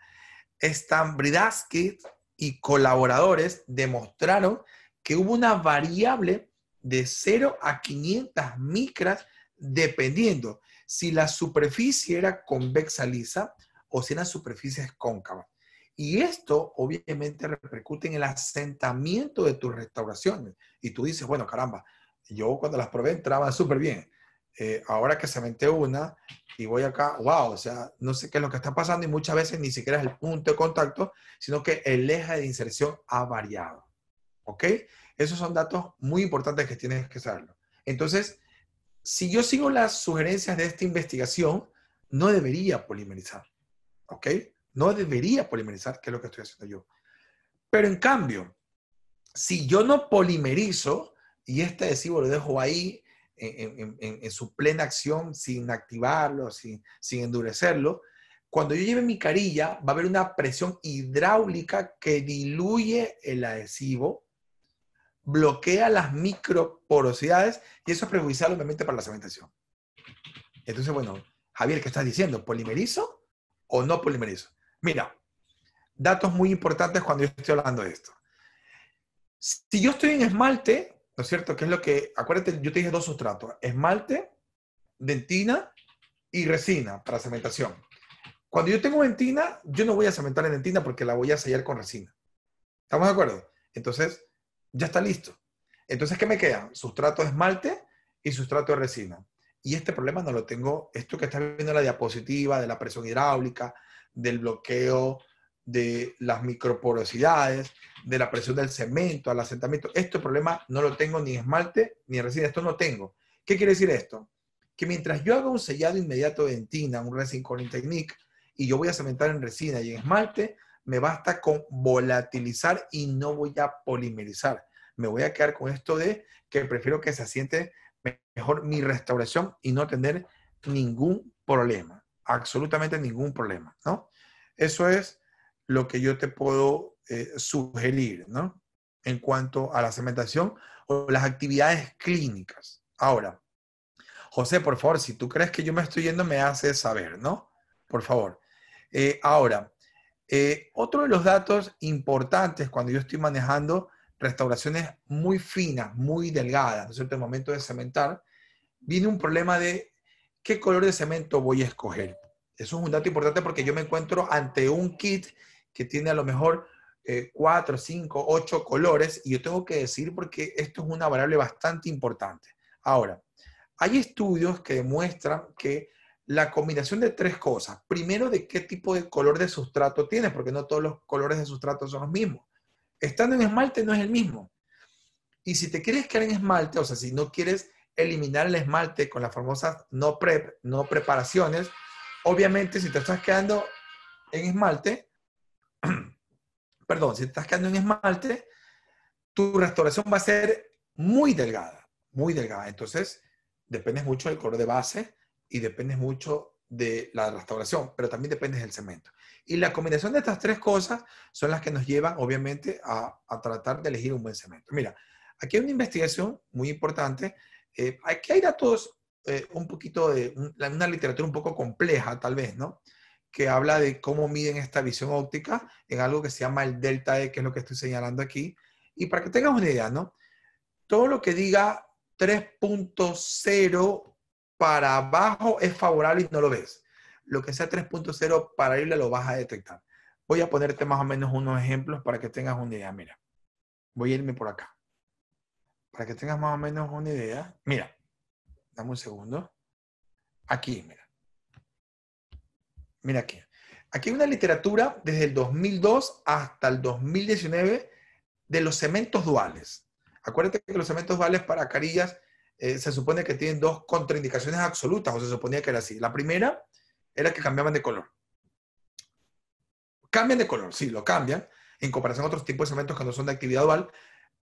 que y colaboradores demostraron que hubo una variable de 0 a 500 micras dependiendo si la superficie era convexa lisa o si superficie superficie cóncava. Y esto obviamente repercute en el asentamiento de tus restauraciones. Y tú dices, bueno, caramba, yo cuando las probé entraba súper bien, eh, ahora que se mete una y voy acá, wow, o sea, no sé qué es lo que está pasando y muchas veces ni siquiera es el punto de contacto, sino que el eje de inserción ha variado. ¿Ok? Esos son datos muy importantes que tienes que saberlo. Entonces, si yo sigo las sugerencias de esta investigación, no debería polimerizar. ¿Ok? No debería polimerizar, que es lo que estoy haciendo yo. Pero en cambio, si yo no polimerizo y este adhesivo lo dejo ahí en, su plena acción sin activarlo, sin, sin endurecerlo. Cuando yo lleve mi carilla, va a haber una presión hidráulica que diluye el adhesivo, bloquea las microporosidades y eso es prejudicial obviamente para la cementación. Entonces, bueno, Javier, ¿qué estás diciendo? ¿Polimerizo o no polimerizo? Mira, datos muy importantes cuando yo estoy hablando de esto. Si yo estoy en esmalte, ¿No es cierto? ¿Qué es lo que, acuérdate, yo te dije dos sustratos, esmalte, dentina y resina para cementación. Cuando yo tengo dentina, yo no voy a cementar en dentina porque la voy a sellar con resina. ¿Estamos de acuerdo? Entonces, ya está listo. Entonces, ¿qué me queda? Sustrato de esmalte y sustrato de resina. Y este problema no lo tengo, esto que está viendo en la diapositiva de la presión hidráulica, del bloqueo de las microporosidades, de la presión del cemento, al asentamiento. Este problema no lo tengo ni en esmalte ni en resina, esto no tengo. ¿Qué quiere decir esto? Que mientras yo hago un sellado inmediato de entina, un Resin Coring Technique, y yo voy a cementar en resina y en esmalte, me basta con volatilizar y no voy a polimerizar. Me voy a quedar con esto de que prefiero que se asiente mejor mi restauración y no tener ningún problema, absolutamente ningún problema, ¿no? Eso es lo que yo te puedo eh, sugerir, ¿no? En cuanto a la cementación o las actividades clínicas. Ahora, José, por favor, si tú crees que yo me estoy yendo, me haces saber, ¿no? Por favor. Eh, ahora, eh, otro de los datos importantes cuando yo estoy manejando restauraciones muy finas, muy delgadas, en es cierto? momento de cementar, viene un problema de qué color de cemento voy a escoger. Eso es un dato importante porque yo me encuentro ante un kit que tiene a lo mejor eh, cuatro, cinco, ocho colores, y yo tengo que decir porque esto es una variable bastante importante. Ahora, hay estudios que demuestran que la combinación de tres cosas, primero de qué tipo de color de sustrato tiene, porque no todos los colores de sustrato son los mismos. Estando en esmalte no es el mismo. Y si te quieres quedar en esmalte, o sea, si no quieres eliminar el esmalte con las famosas no prep, no preparaciones, obviamente si te estás quedando en esmalte, perdón, si estás quedando en esmalte, tu restauración va a ser muy delgada, muy delgada. Entonces, dependes mucho del color de base y dependes mucho de la restauración, pero también dependes del cemento. Y la combinación de estas tres cosas son las que nos llevan, obviamente, a, tratar de elegir un buen cemento. Mira, aquí hay una investigación muy importante. Eh, aquí hay datos, eh, un poquito de una literatura un poco compleja, tal vez, ¿no? que habla de cómo miden esta visión óptica en algo que se llama el delta E, que es lo que estoy señalando aquí. Y para que tengas una idea, ¿no? Todo lo que diga 3.0 para abajo es favorable y no lo ves. Lo que sea 3.0 para arriba lo vas a detectar. Voy a ponerte más o menos unos ejemplos para que tengas una idea. Mira, voy a irme por acá. Para que tengas más o menos una idea. Mira, dame un segundo. Aquí, mira. Mira aquí. Aquí hay una literatura desde el 2002 hasta el 2019 de los cementos duales. Acuérdate que los cementos duales para carillas eh, se supone que tienen dos contraindicaciones absolutas, o se suponía que era así. La primera era que cambiaban de color. Cambian de color, sí, lo cambian, en comparación a otros tipos de cementos que no son de actividad dual,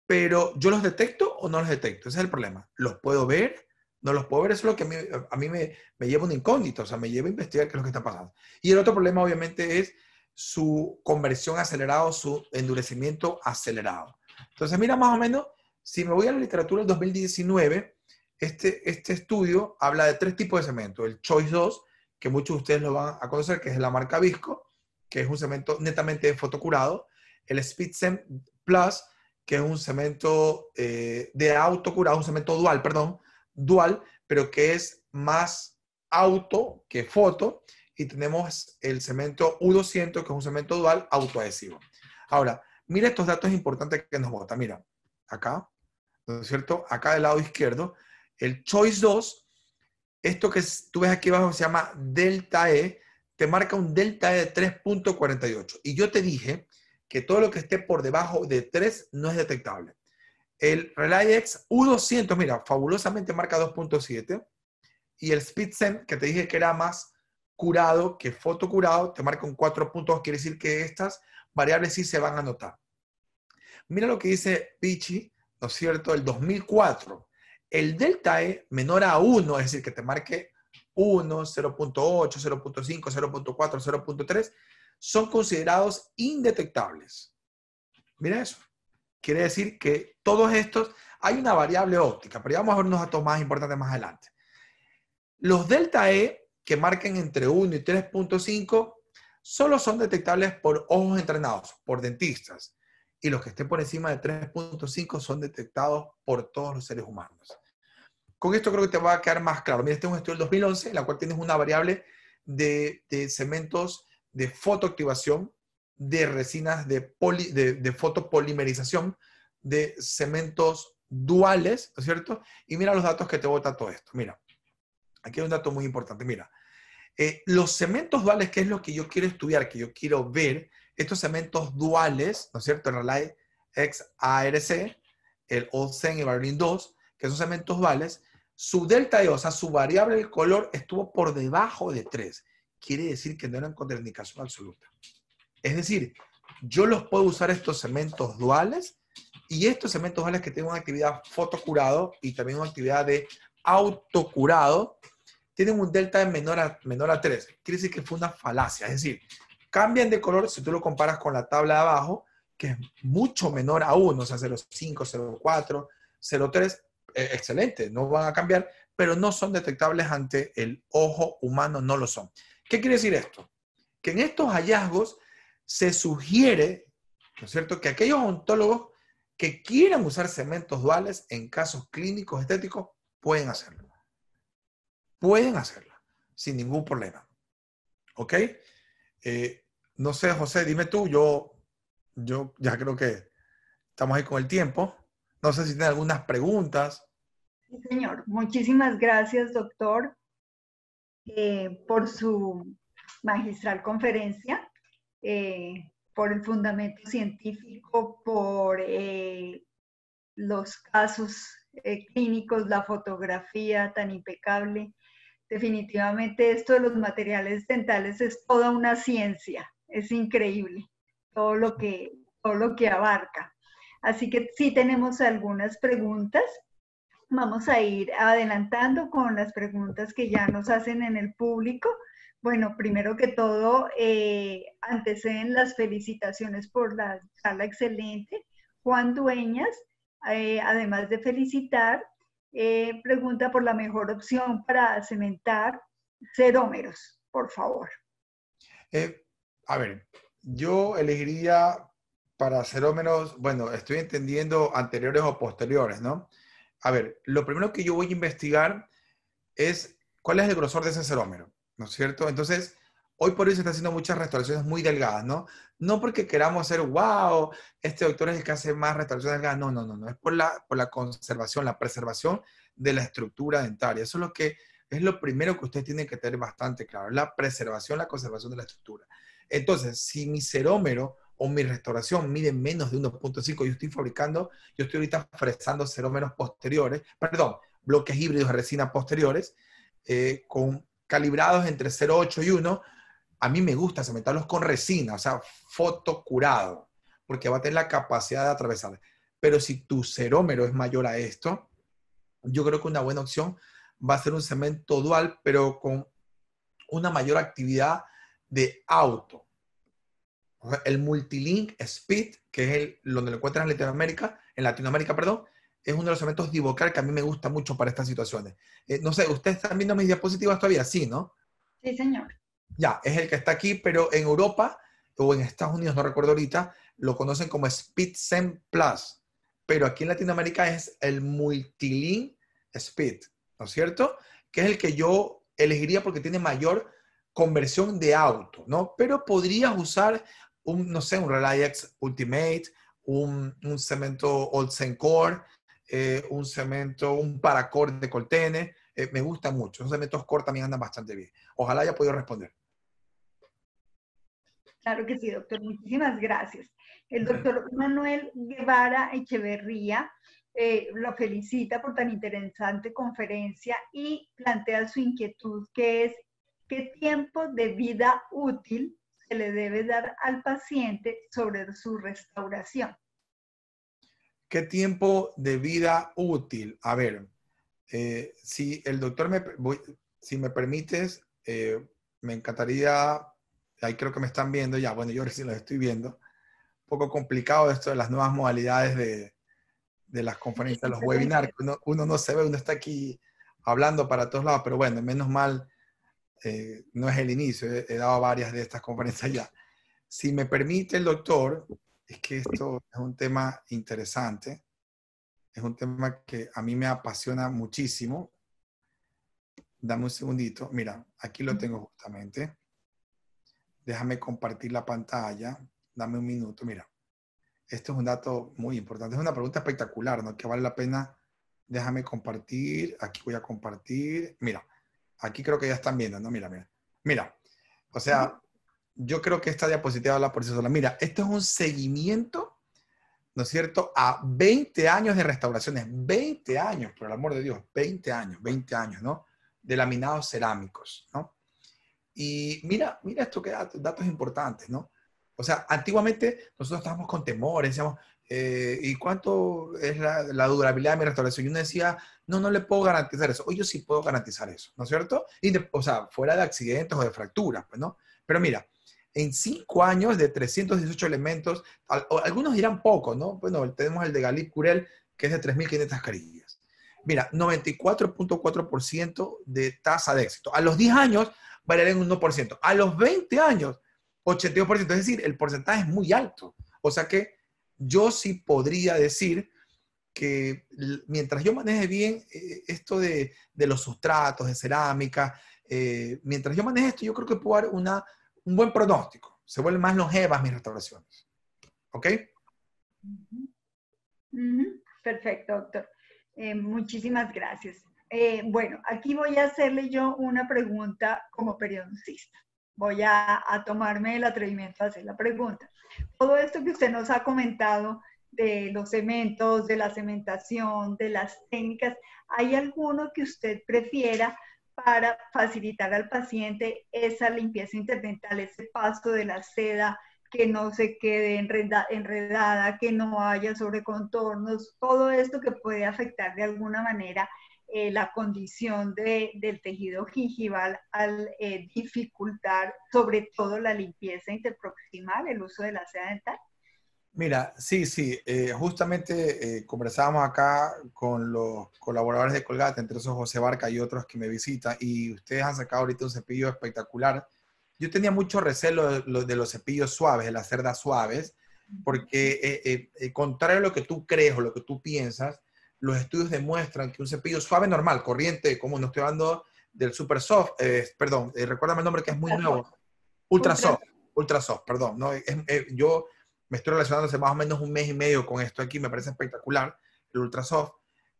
pero yo los detecto o no los detecto, ese es el problema. Los puedo ver, no, los pobres es lo que a mí, me, me, lleva un incógnito, o sea, me lleva a investigar qué es lo que está pasando. Y el otro problema, obviamente, es su conversión acelerada, su endurecimiento acelerado. Entonces, mira, más o menos, si me voy a la literatura del 2019, este, este estudio habla de tres tipos de cemento. El Choice 2, que muchos de ustedes lo van a conocer, que es la marca Visco, que es un cemento netamente fotocurado. El Speedcem Plus, que es un cemento eh, de autocurado, un cemento dual, perdón, dual, pero que es más auto que foto. Y tenemos el cemento U200, que es un cemento dual autoadhesivo. Ahora, mira estos datos importantes que nos bota. Mira, acá, ¿no es cierto? Acá del lado izquierdo, el Choice 2, esto que tú ves aquí abajo se llama delta E, te marca un delta E de 3.48. Y yo te dije que todo lo que esté por debajo de 3 no es detectable. El Relayex U200, mira, fabulosamente marca 2.7. Y el Spitzen, que te dije que era más curado que fotocurado, te marca un 4.2. Quiere decir que estas variables sí se van a notar. Mira lo que dice Pichi, ¿no es cierto? El 2004. El delta E menor a 1, es decir, que te marque 1, 0.8, 0.5, 0.4, 0.3, son considerados indetectables. Mira eso. Quiere decir que todos estos, hay una variable óptica, pero ya vamos a ver unos datos más importantes más adelante. Los delta E que marquen entre 1 y 3.5 solo son detectables por ojos entrenados, por dentistas, y los que estén por encima de 3.5 son detectados por todos los seres humanos. Con esto creo que te va a quedar más claro. Mira, este es un estudio del 2011 en la cual tienes una variable de, de cementos de fotoactivación de resinas de, de, fotopolimerización de cementos duales, ¿no es cierto? Y mira los datos que te bota todo esto. Mira, aquí hay un dato muy importante. Mira, eh, los cementos duales, que es lo que yo quiero estudiar, que yo quiero ver, estos cementos duales, ¿no es cierto? En la XARC, el Olsen y Berlin 2, que son cementos duales, su delta E, o sea, su variable de color estuvo por debajo de 3. Quiere decir que no eran contraindicación absoluta. Es decir, yo los puedo usar estos cementos duales y estos cementos duales que tienen una actividad fotocurado y también una actividad de autocurado, tienen un delta de menor a, menor a 3. Quiere decir que fue una falacia. Es decir, cambian de color si tú lo comparas con la tabla de abajo, que es mucho menor a 1, o sea, 0,5, 0,4, 0,3. excelente, no van a cambiar, pero no son detectables ante el ojo humano, no lo son. ¿Qué quiere decir esto? Que en estos hallazgos se sugiere, ¿no es cierto?, que aquellos ontólogos que quieran usar cementos duales en casos clínicos estéticos pueden hacerlo. Pueden hacerlo, sin ningún problema. ¿Ok? Eh, no sé, José, dime tú, yo, yo ya creo que estamos ahí con el tiempo. No sé si tienen algunas preguntas. Sí, señor. Muchísimas gracias, doctor, eh, por su magistral conferencia. Eh, por el fundamento científico, por eh, los casos eh, clínicos, la fotografía tan impecable. Definitivamente esto de los materiales dentales es toda una ciencia, es increíble todo lo que, todo lo que abarca. Así que sí tenemos algunas preguntas. Vamos a ir adelantando con las preguntas que ya nos hacen en el público. Bueno, primero que todo, eh, anteceden las felicitaciones por la charla excelente. Juan Dueñas, eh, además de felicitar, eh, pregunta por la mejor opción para cementar cerómeros, por favor. a ver, yo elegiría para cerómeros, bueno, estoy entendiendo anteriores o posteriores, ¿no? a ver, lo primero que yo voy a investigar es cuál es el grosor de ese cerómero, ¿no es cierto? Entonces, hoy por hoy se están haciendo muchas restauraciones muy delgadas, ¿no? No porque queramos ser, wow, este doctor es el que hace más restauraciones delgadas, no, no, no, no, es por la, por la conservación, la preservación de la estructura dentaria. Eso es lo que es lo primero que ustedes tienen que tener bastante claro, la preservación, la conservación de la estructura. Entonces, si mi cerómero o mi restauración mide menos de 1.5, yo estoy fabricando, yo estoy ahorita fresando cerómeros posteriores, perdón, bloques híbridos de resina posteriores, eh, con calibrados entre 0.8 y 1. A mí me gusta cementarlos con resina, o sea, fotocurado, porque va a tener la capacidad de atravesar. Pero si tu cerómero es mayor a esto, yo creo que una buena opción va a ser un cemento dual, pero con una mayor actividad de auto el multilink speed, que es el, donde lo encuentras en Latinoamérica, en Latinoamérica, perdón, es uno de los elementos de divocar que a mí me gusta mucho para estas situaciones. Eh, no sé, ¿ustedes están viendo mis diapositivas todavía? Sí, ¿no? Sí, señor. Ya, es el que está aquí, pero en Europa o en Estados Unidos, no recuerdo ahorita, lo conocen como Speed SpeedSend Plus, pero aquí en Latinoamérica es el Multilink Speed, ¿no es cierto? Que es el que yo elegiría porque tiene mayor conversión de auto, ¿no? Pero podrías usar un, no sé, un Reliax Ultimate, un, un cemento Olsen Core, eh, un cemento, un paracord de Coltene. Eh, me gusta mucho. Los cementos core también andan bastante bien. Ojalá haya podido responder. Claro que sí, doctor. Muchísimas gracias. El doctor Manuel Guevara Echeverría eh, lo felicita por tan interesante conferencia y plantea su inquietud que es qué tiempo de vida útil que le debe dar al paciente sobre su restauración. ¿Qué tiempo de vida útil? A ver, eh, si el doctor me, voy, si me permites, eh, me encantaría, ahí creo que me están viendo ya, bueno, yo recién los estoy viendo, un poco complicado esto de las nuevas modalidades de, de las conferencias, los webinars, uno, uno no se ve, uno está aquí hablando para todos lados, pero bueno, menos mal eh, no es el inicio, he, eh, he, dado varias de estas conferencias ya. Si me permite el doctor, es que esto es un tema interesante, es un tema que a mí me apasiona muchísimo. Dame un segundito, mira, aquí lo tengo justamente. Déjame compartir la pantalla, dame un minuto, mira. Esto es un dato muy importante, es una pregunta espectacular, ¿no? Que vale la pena. Déjame compartir, aquí voy a compartir. Mira, Aquí creo que ya están viendo, ¿no? Mira, mira. Mira, o sea, yo creo que esta diapositiva habla por sí sola. Mira, esto es un seguimiento, ¿no es cierto?, a 20 años de restauraciones. 20 años, por el amor de Dios, 20 años, 20 años, ¿no? De laminados cerámicos, ¿no? Y mira, mira esto que datos, datos importantes, ¿no? O sea, antiguamente nosotros estábamos con temores, decíamos, eh, ¿y cuánto es la, durabilidad de mi restauración? Y uno decía, no, no le puedo garantizar eso. hoy yo sí puedo garantizar eso, ¿no es cierto? Y o sea, fuera de accidentes o de fracturas, pues, ¿no? Pero mira, en cinco años de 318 elementos, algunos dirán poco, ¿no? Bueno, tenemos el de Galip Curel, que es de 3.500 carillas. Mira, 94.4% de tasa de éxito. A los 10 años varía en un 1%. A los 20 años, 82%. Es decir, el porcentaje es muy alto. O sea que yo sí podría decir que mientras yo maneje bien eh, esto de, los sustratos, de cerámica, eh, mientras yo maneje esto, yo creo que puedo dar un buen pronóstico. Se vuelven más longevas mis restauraciones. ¿Ok? Perfecto, doctor. Eh, muchísimas gracias. bueno, aquí voy a hacerle yo una pregunta como periodista voy a, tomarme el atrevimiento a hacer la pregunta. Todo esto que usted nos ha comentado de los cementos, de la cementación, de las técnicas, ¿hay alguno que usted prefiera para facilitar al paciente esa limpieza interdental, ese paso de la seda, que no se quede enredada, que no haya sobrecontornos, todo esto que puede afectar de alguna manera eh, la condición de, del tejido gingival al eh, dificultar sobre todo la limpieza interproximal, el uso de la seda dental? Mira, sí, sí, eh, justamente conversábamos acá con los colaboradores de Colgate, entre esos José Barca y otros que me visitan, y ustedes han sacado ahorita un cepillo espectacular. Yo tenía mucho recelo de, de los cepillos suaves, de las cerdas suaves, porque contrario a lo que tú crees o lo que tú piensas, los estudios demuestran que un cepillo suave, normal, corriente, como no estoy hablando del super soft, perdón, eh, recuérdame el nombre que es muy nuevo, ultra soft, ultra soft, perdón, no, eh, yo me estoy relacionando hace más o menos un mes y medio con esto aquí, me parece espectacular, el ultra soft,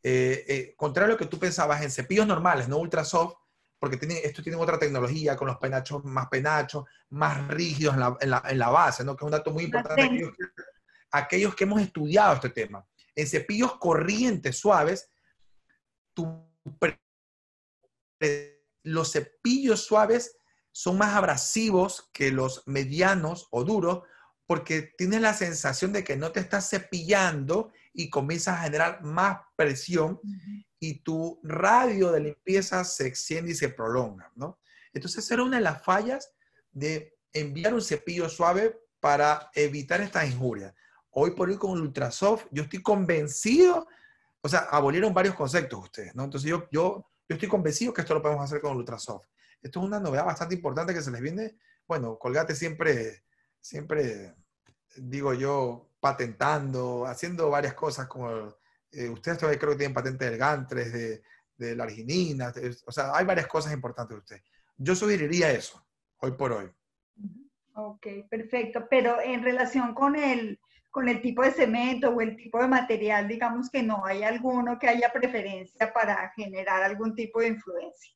eh, contrario a lo que tú pensabas en cepillos normales, no ultra soft, porque tiene estos tienen otra tecnología con los penachos más penachos, más rígidos en la, base, ¿no? que es un dato muy importante. aquellos que hemos estudiado este tema en cepillos corrientes suaves, los cepillos suaves son más abrasivos que los medianos o duros porque tienes la sensación de que no te estás cepillando y comienzas a generar más presión y tu radio de limpieza se extiende y se prolonga, ¿no? Entonces, era una de las fallas de enviar un cepillo suave para evitar estas injurias hoy por hoy con el Ultrasoft, yo estoy convencido, o sea, abolieron varios conceptos ustedes, ¿no? Entonces yo, yo, estoy convencido que esto lo podemos hacer con el Ultrasoft. Esto es una novedad bastante importante que se les viene, bueno, Colgate siempre, siempre, digo yo, patentando, haciendo varias cosas como, eh, ustedes todavía creo que tienen patente del Gantres, de, la arginina, o sea, hay varias cosas importantes de ustedes. Yo sugeriría eso, hoy por hoy. Ok, perfecto, pero en relación con el con el tipo de cemento o el tipo de material, digamos que no hay alguno que haya preferencia para generar algún tipo de influencia.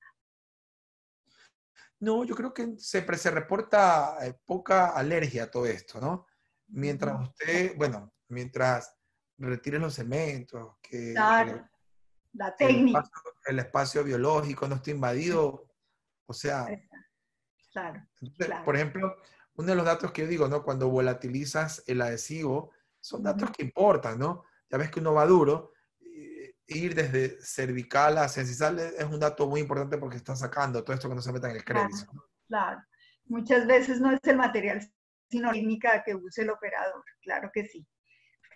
No, yo creo que se, se reporta eh, poca alergia a todo esto, ¿no? Mientras usted, bueno, mientras retiren los cementos, que el, la técnica. El espacio, biológico no esté invadido, o sea, claro. Por ejemplo, uno de los datos que yo digo, ¿no? Cuando volatilizas el adhesivo, son datos que importan, ¿no? Ya ves que uno va duro, eh, ir desde cervical a sensical es un dato muy importante porque está sacando todo esto que no se meta en el crédito. Claro, Muchas veces no es el material, sino la técnica que use el operador, claro que sí.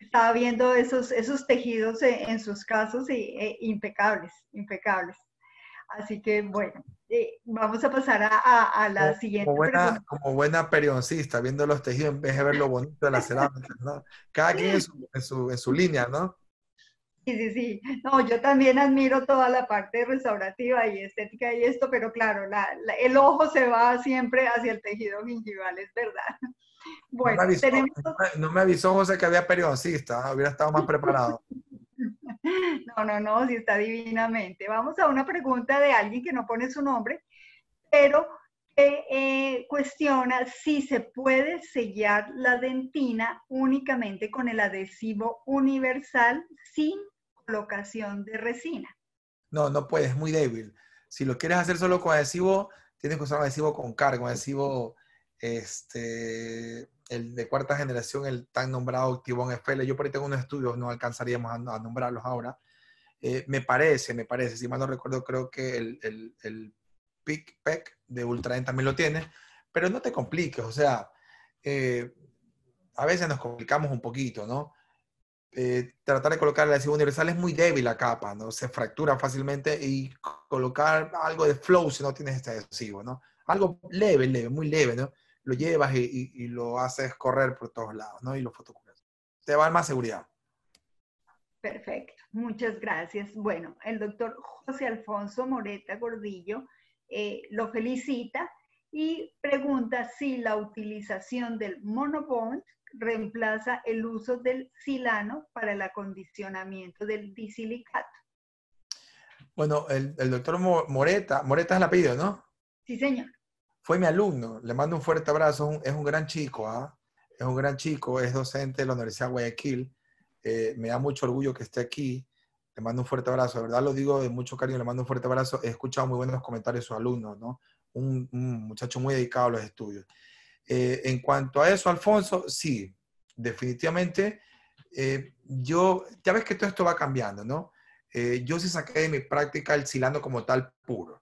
Estaba viendo esos, esos tejidos eh, en, sus casos eh, impecables, impecables. Así que bueno, eh, vamos a pasar a, la siguiente como buena, Como buena periodoncista, viendo los tejidos en vez de ver lo bonito de la cerámica, ¿no? Cada quien en su, en su, línea, ¿no? Sí, sí, sí. No, yo también admiro toda la parte restaurativa y estética y esto, pero claro, el ojo se va siempre hacia el tejido gingival, es verdad. Bueno, no me avisó, tenemos... José que había periodoncista, ¿ah? hubiera estado más preparado. No, no, no, Si está divinamente. Vamos a una pregunta de alguien que no pone su nombre, pero que eh, cuestiona si se puede sellar la dentina únicamente con el adhesivo universal sin colocación de resina. No, no puede, es muy débil. Si lo quieres hacer solo con adhesivo, tienes que usar un adhesivo con carga, un adhesivo este, el de cuarta generación, el tan nombrado Tibón FL. Yo por ahí tengo unos estudios, no alcanzaríamos a, nombrarlos ahora. Eh, me parece, me parece, si mal no recuerdo, creo que el, el, el PIC PEC de Ultraen también lo tiene, pero no te compliques, o sea, eh, a veces nos complicamos un poquito, ¿no? Eh, tratar de colocar el adhesivo universal es muy débil la capa, ¿no? Se fractura fácilmente y colocar algo de flow si no tienes este adhesivo, ¿no? Algo leve, leve, muy leve, ¿no? lo llevas y, lo haces correr por todos lados, ¿no? Y lo fotocuras. Te va más seguridad. Perfecto, muchas gracias. Bueno, el doctor José Alfonso Moreta Gordillo eh, lo felicita y pregunta si la utilización del monobond reemplaza el uso del silano para el acondicionamiento del disilicato. Bueno, el, doctor Moreta, Moreta es la apellido, ¿no? Sí, señor fue mi alumno, le mando un fuerte abrazo, es un, gran chico, ¿ah? es un gran chico, es docente de la Universidad de Guayaquil, eh, me da mucho orgullo que esté aquí, le mando un fuerte abrazo, de verdad lo digo de mucho cariño, le mando un fuerte abrazo, he escuchado muy buenos comentarios de su alumno, ¿no? Un, muchacho muy dedicado a los estudios. Eh, en cuanto a eso, Alfonso, sí, definitivamente, eh, yo, ya ves que todo esto va cambiando, ¿no? yo sí saqué de mi práctica el silano como tal puro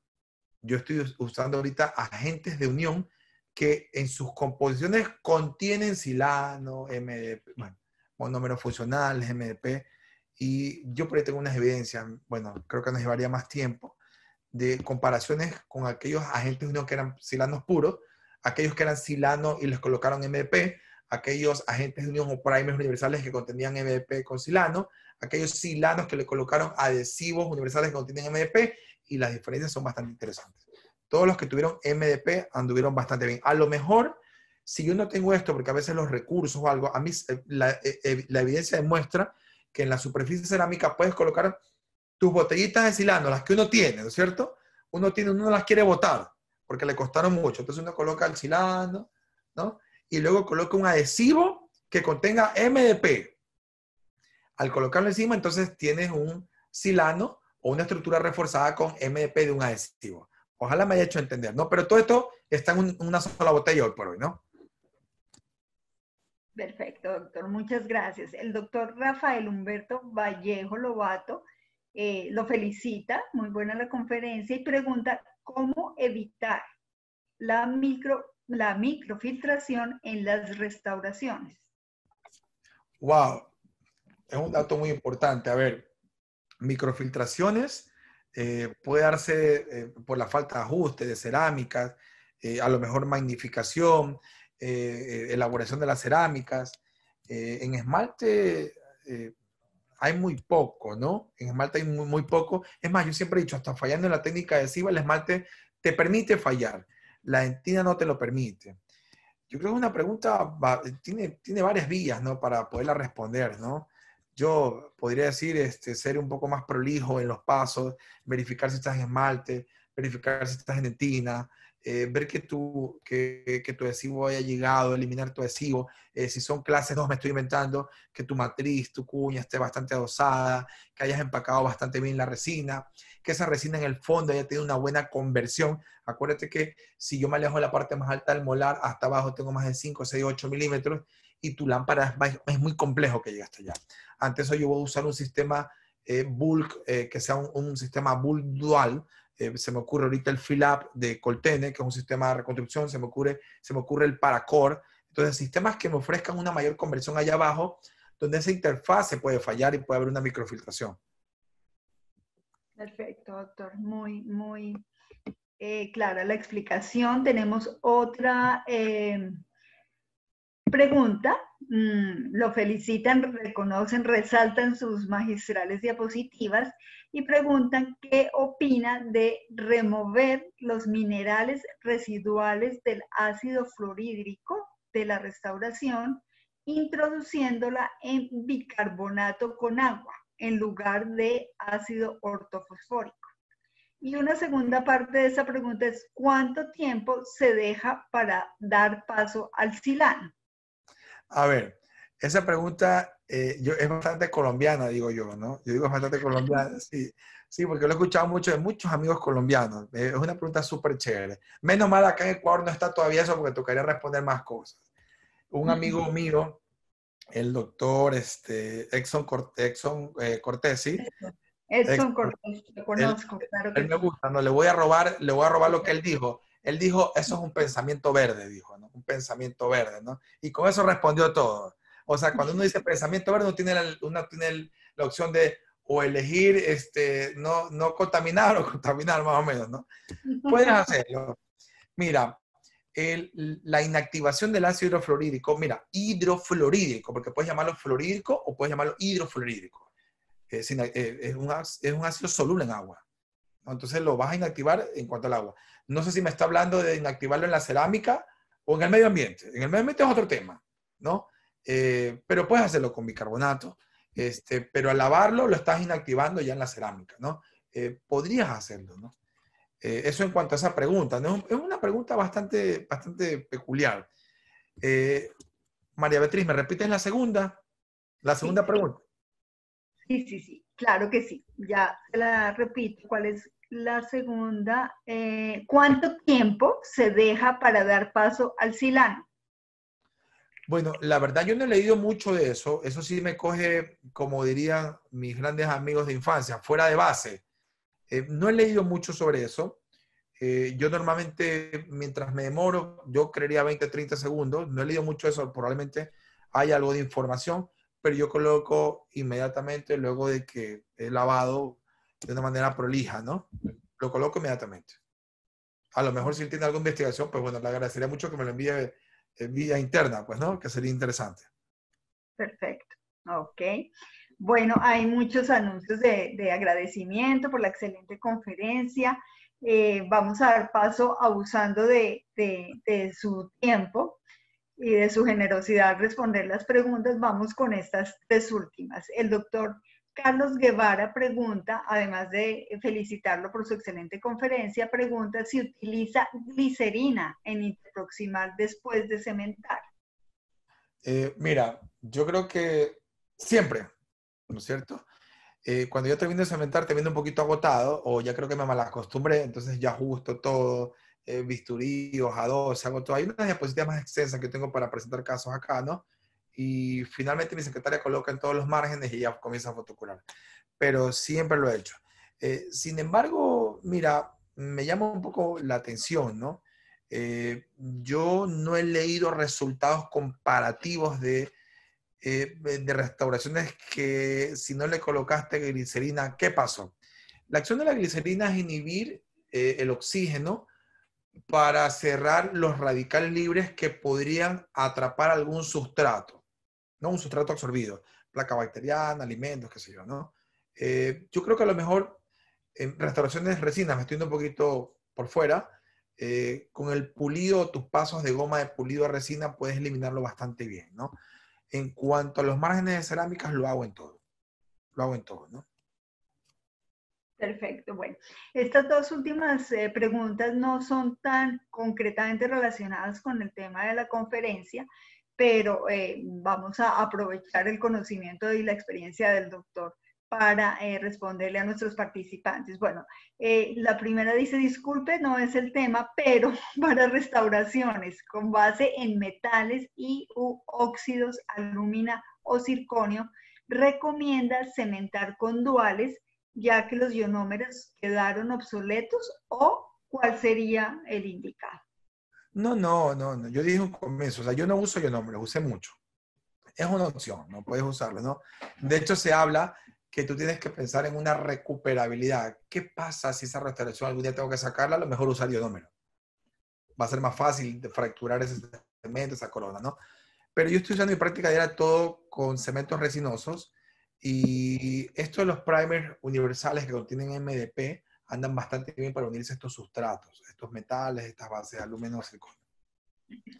yo estoy usando ahorita agentes de unión que en sus composiciones contienen silano, MDP, bueno, monómeros funcionales, MDP, y yo por ahí tengo unas evidencias, bueno, creo que nos llevaría más tiempo, de comparaciones con aquellos agentes de unión que eran silanos puros, aquellos que eran silano y les colocaron MDP, aquellos agentes de unión o primers universales que contenían MDP con silano, aquellos silanos que le colocaron adhesivos universales que contienen MDP y las diferencias son bastante interesantes. Todos los que tuvieron MDP anduvieron bastante bien. A lo mejor, si yo no tengo esto, porque a veces los recursos o algo, a mí eh, eh, eh, la, evidencia demuestra que en la superficie cerámica puedes colocar tus botellitas de silano, las que uno tiene, ¿no es cierto? Uno tiene, uno las quiere botar porque le costaron mucho. Entonces uno coloca el silano, ¿no? Y luego coloca un adhesivo que contenga MDP. Al colocarlo encima, entonces tienes un silano o una estructura reforzada con MDP de un adhesivo. Ojalá me haya hecho entender, ¿no? Pero todo esto está en una sola botella hoy por hoy, ¿no? Perfecto, doctor. Muchas gracias. El doctor Rafael Humberto Vallejo Lobato eh, lo felicita, muy buena la conferencia, y pregunta cómo evitar la, micro, la microfiltración en las restauraciones. Wow, es un dato muy importante. A ver, microfiltraciones, eh, puede darse eh, por la falta de ajuste de cerámicas, eh, a lo mejor magnificación, elaboración de las cerámicas. en esmalte hay muy poco, ¿no? En esmalte hay muy, poco. Es más, yo siempre he dicho, hasta fallando en la técnica adhesiva, el esmalte te permite fallar. La entina no te lo permite. Yo creo que es una pregunta, tiene, tiene varias vías, ¿no? Para poderla responder, ¿no? yo podría decir, este, ser un poco más prolijo en los pasos, verificar si estás en esmalte, verificar si estás en etina, eh, ver que tu, que, adhesivo haya llegado, eliminar tu adhesivo. Eh, si son clases 2, me estoy inventando que tu matriz, tu cuña esté bastante adosada, que hayas empacado bastante bien la resina, que esa resina en el fondo haya tenido una buena conversión. Acuérdate que si yo me alejo de la parte más alta del molar, hasta abajo tengo más de 5, 6, 8 milímetros y tu lámpara es, muy complejo que llegue hasta allá. antes yo voy a usar un sistema eh, bulk, eh, que sea un, sistema bulk dual. Eh, se me ocurre ahorita el fill-up de Coltene, que es un sistema de reconstrucción, se me ocurre, se me ocurre el Paracore. Entonces, sistemas que me ofrezcan una mayor conversión allá abajo, donde esa interfaz se puede fallar y puede haber una microfiltración. Perfecto, doctor. Muy, muy clara la explicación. Tenemos otra pregunta, mm, lo felicitan, reconocen, resaltan sus magistrales diapositivas y preguntan qué opina de remover los minerales residuales del ácido fluorhídrico de la restauración, introduciéndola en bicarbonato con agua en lugar de ácido ortofosfórico. Y una segunda parte de esa pregunta es, ¿cuánto tiempo se deja para dar paso al silano? A ver, esa pregunta eh, yo, es bastante colombiana, digo yo, ¿no? Yo digo bastante colombiana, sí. Sí, porque lo he escuchado mucho de muchos amigos colombianos. Eh, es una pregunta súper chévere. Menos mal acá en Ecuador no está todavía eso porque tocaría responder más cosas. Un amigo mío, el doctor este, Exxon, ¿sí? Exxon eh, Cortesi. Cortés, lo conozco. me gusta, no, le voy a robar, le voy a robar lo que él dijo. Él dijo, eso es un pensamiento verde, dijo, ¿no? Un pensamiento verde, ¿no? Y con eso respondió todo. O sea, cuando uno dice pensamiento verde, uno tiene la, opción de o elegir este, no, no contaminar o contaminar más o menos, ¿no? Puedes hacerlo. Mira, la inactivación del ácido hidrofluorídrico, mira, hidrofluorídrico, porque puedes llamarlo fluorídico o puedes llamarlo hidrofluorídrico. es un ácido soluble en agua. Entonces lo vas a inactivar en cuanto al agua. No sé si me está hablando de inactivarlo en la cerámica o en el medio ambiente. En el medio ambiente es otro tema, ¿no? Eh, pero puedes hacerlo con bicarbonato. Este, pero al lavarlo lo estás inactivando ya en la cerámica, ¿no? Eh, podrías hacerlo, ¿no? Eh, eso en cuanto a esa pregunta, Es una pregunta bastante, bastante peculiar. María Beatriz, ¿me repites la segunda? La segunda pregunta. Sí, sí, sí. Claro que sí, ya la repito, ¿cuál es la segunda? Eh, ¿Cuánto tiempo se deja para dar paso al silano? Bueno, la verdad yo no he leído mucho de eso, eso sí me coge, como dirían mis grandes amigos de infancia, fuera de base. Eh, no he leído mucho sobre eso. Eh, yo normalmente, mientras me demoro, yo creería 20, 30 segundos, no he leído mucho eso, probablemente hay algo de información, pero yo coloco inmediatamente luego de que he lavado de una manera prolija, ¿no? Lo coloco inmediatamente. A lo mejor si él tiene alguna investigación, pues bueno, le agradecería mucho que me lo envíe en eh, vía interna, pues, ¿no? Que sería interesante. Perfecto. Ok. Bueno, hay muchos anuncios de, agradecimiento por la excelente conferencia. Eh, vamos a dar paso abusando de su tiempo y de su generosidad responder las preguntas, vamos con estas tres últimas. El doctor Carlos Guevara pregunta, además de felicitarlo por su excelente conferencia, pregunta si utiliza glicerina en interproximal después de cementar. Eh, mira, yo creo que siempre, ¿no es cierto? Eh, cuando yo termino de cementar, termino un poquito agotado o ya creo que me malacostumbré, entonces ya justo todo, eh, bisturí, dos, hago todo. Hay una diapositiva más extensa que tengo para presentar casos acá, ¿no? Y finalmente mi secretaria coloca en todos los márgenes y ya comienza a fotocurar. Pero siempre lo he hecho. Eh, sin embargo, mira, me llama un poco la atención, ¿no? Eh, yo no he leído resultados comparativos de, eh, de restauraciones que si no le colocaste glicerina, ¿qué pasó? La acción de la glicerina es inhibir el oxígeno para cerrar los radicales libres que podrían atrapar algún sustrato, ¿no? Un sustrato absorbido, placa bacteriana, alimentos, qué sé yo, ¿no? Eh, yo creo que a lo mejor en restauraciones de resinas, me estoy un poquito por fuera, eh, con el pulido, tus pasos de goma de pulido a resina puedes eliminarlo bastante bien, ¿no? En cuanto a los márgenes de cerámicas, lo hago en todo. Lo hago en todo, ¿no? Perfecto, bueno. Estas dos últimas eh, preguntas no son tan concretamente relacionadas con el tema de la conferencia, pero eh, vamos a aprovechar el conocimiento y la experiencia del doctor para eh, responderle a nuestros participantes. Bueno, la primera dice, disculpe, no es el tema, pero para restauraciones con base en metales y óxidos, alumina o circonio, recomienda cementar con duales ya que los ionómeros quedaron obsoletos o cuál sería el indicado? No, no, no, no. yo dije un comienzo, o sea, yo no uso ionómeros, usé mucho. Es una opción, no puedes usarlo, ¿no? De hecho, se habla que tú tienes que pensar en una recuperabilidad. ¿Qué pasa si esa restauración algún día tengo que sacarla? A lo mejor usar ionómero. Va a ser más fácil de fracturar ese cemento, esa corona, ¿no? Pero yo estoy usando en mi práctica diaria todo con cementos resinosos y estos de los primers universales que contienen MDP andan bastante bien para unirse a estos sustratos, estos metales, estas bases de aluminio, silicona.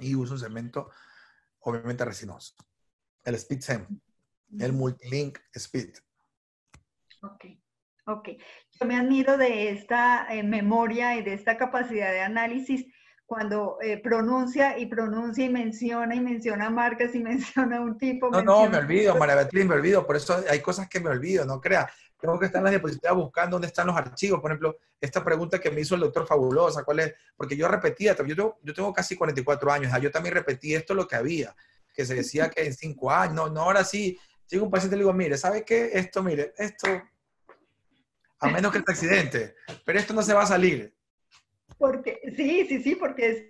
Y uso un cemento obviamente resinoso. El Speed SEM, el Multilink Speed. Ok, ok. Yo me admiro de esta eh, memoria y de esta capacidad de análisis cuando eh, pronuncia y pronuncia y menciona y menciona marcas y menciona un tipo. No, no, me olvido, María Beatriz, me olvido. Por eso hay cosas que me olvido, no crea. Tengo que estar en las diapositivas buscando dónde están los archivos. Por ejemplo, esta pregunta que me hizo el doctor Fabulosa, ¿cuál es? Porque yo repetía, yo tengo, yo tengo casi 44 años, yo también repetí esto lo que había, que se decía que en 5 años, no, no, ahora sí. Llega un paciente y le digo, mire, ¿sabe qué? Esto, mire, esto, a menos que el accidente, pero esto no se va a salir porque sí, sí, sí, porque es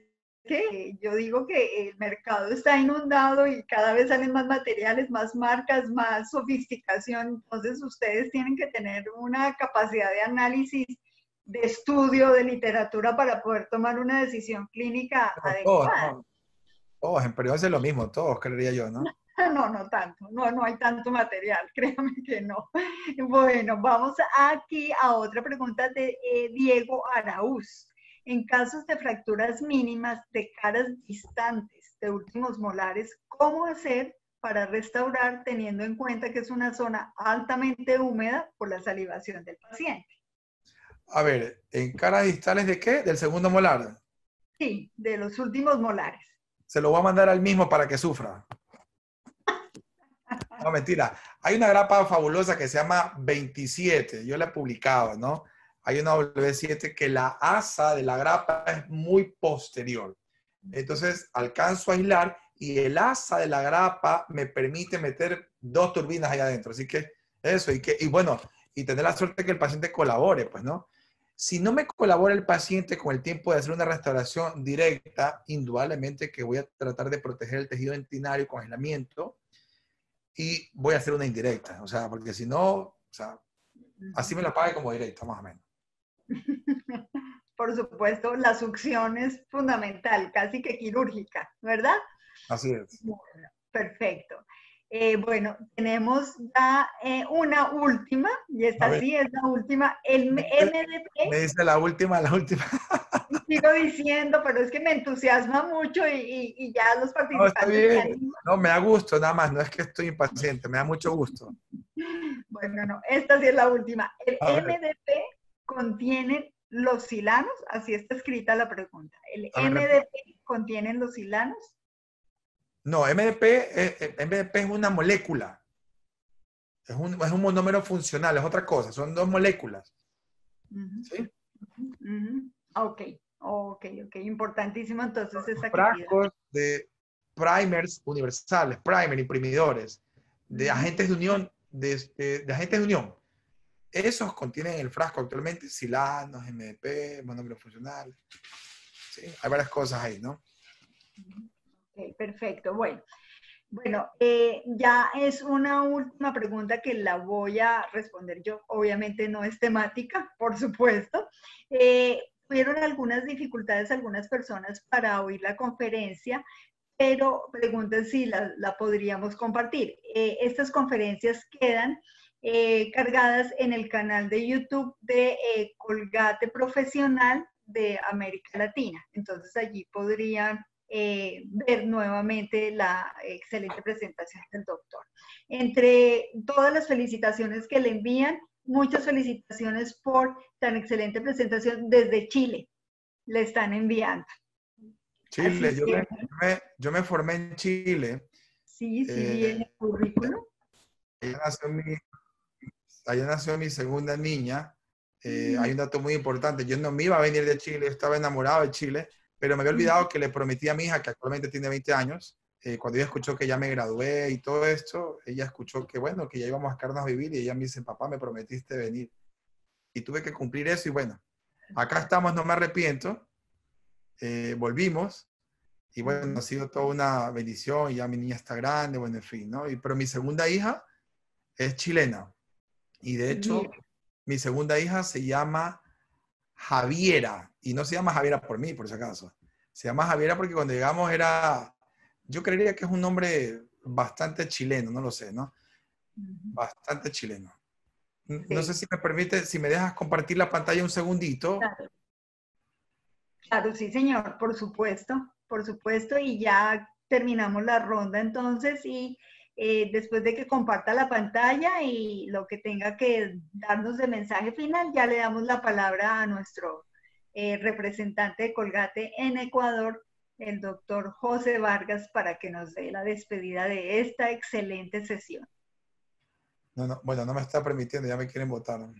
que yo digo que el mercado está inundado y cada vez salen más materiales, más marcas, más sofisticación. Entonces ustedes tienen que tener una capacidad de análisis, de estudio, de literatura para poder tomar una decisión clínica adecuada. Todos, en periodos es lo mismo, todos, creería yo, ¿no? No, no tanto, no, no hay tanto material, créame que no. Bueno, vamos aquí a otra pregunta de eh, Diego Araúz en casos de fracturas mínimas de caras distantes de últimos molares, cómo hacer para restaurar teniendo en cuenta que es una zona altamente húmeda por la salivación del paciente. A ver, ¿en caras distales de qué? ¿Del segundo molar? Sí, de los últimos molares. Se lo voy a mandar al mismo para que sufra. No, mentira. Hay una grapa fabulosa que se llama 27. Yo la he publicado, ¿no? hay una W7 que la asa de la grapa es muy posterior. Entonces alcanzo a aislar y el asa de la grapa me permite meter dos turbinas allá adentro. Así que eso, y, bueno, y tener la suerte que el paciente colabore, pues, ¿no? Si no me colabora el paciente con el tiempo de hacer una restauración directa, indudablemente que voy a tratar de proteger el tejido dentinario con aislamiento y voy a hacer una indirecta, o sea, porque si no, o sea, así me la pague como directa, más o menos. Por supuesto, la succión es fundamental, casi que quirúrgica, ¿verdad? Así es. perfecto. Eh, bueno, tenemos ya eh, una última, y esta sí es la última, el MDP Me dice la última, la última. Sigo diciendo, pero es que me entusiasma mucho y, ya los participantes. No, me no, me da gusto, nada más, no es que estoy impaciente, me da mucho gusto. Bueno, no, esta sí es la última. El MDP contienen los silanos, así está escrita la pregunta. ¿El MDP contiene los silanos? No, MDP, eh, eh, es una molécula. Es un, es un, monómero funcional, es otra cosa, son dos moléculas. ¿Sí? Ok, ok, ok, importantísimo entonces esa frascos de primers universales, primer, imprimidores, de agentes de unión, de agentes de unión, esos contienen el frasco actualmente silanos, MDP, monóculo funcional. ¿sí? Hay varias cosas ahí, ¿no? Okay, perfecto, bueno. Bueno, eh, ya es una última pregunta que la voy a responder yo. Obviamente no es temática, por supuesto. Eh, tuvieron algunas dificultades algunas personas para oír la conferencia, pero pregunten si la, podríamos compartir. Eh, estas conferencias quedan eh, cargadas en el canal de YouTube de eh, Colgate Profesional de América Latina. Entonces allí podrían eh, ver nuevamente la excelente presentación del doctor. Entre todas las felicitaciones que le envían, muchas felicitaciones por tan excelente presentación desde Chile. Le están enviando. Chile, yo, me, formé en Chile. Sí, sí, en el currículum allá nació mi segunda niña. Eh, mm. Hay un dato muy importante. Yo no me iba a venir de Chile, estaba enamorado de Chile, pero me había mm. olvidado que le prometí a mi hija, que actualmente tiene 20 años, eh, cuando ella escuchó que ya me gradué y todo esto, ella escuchó que bueno, que ya íbamos a carnes a vivir y ella me dice, papá, me prometiste venir. Y tuve que cumplir eso y bueno, acá estamos, no me arrepiento. Eh, volvimos y bueno, ha sido toda una bendición, ya mi niña está grande, bueno, en fin, ¿no? Y, pero mi segunda hija es chilena, y de hecho, mi segunda hija se llama Javiera. Y no se llama Javiera por mí, por si acaso. Se llama Javiera porque cuando llegamos era, yo creería que es un nombre bastante chileno, no lo sé, ¿no? Bastante chileno. No sé si me permite, si me dejas compartir la pantalla un segundito. Claro. claro, sí, señor, por supuesto, por supuesto. Y ya terminamos la ronda entonces y eh, después de que comparta la pantalla y lo que tenga que darnos de mensaje final, ya le damos la palabra a nuestro eh, representante de Colgate en Ecuador, el doctor José Vargas, para que nos dé la despedida de esta excelente sesión. No, no, bueno, no me está permitiendo, ya me quieren votar.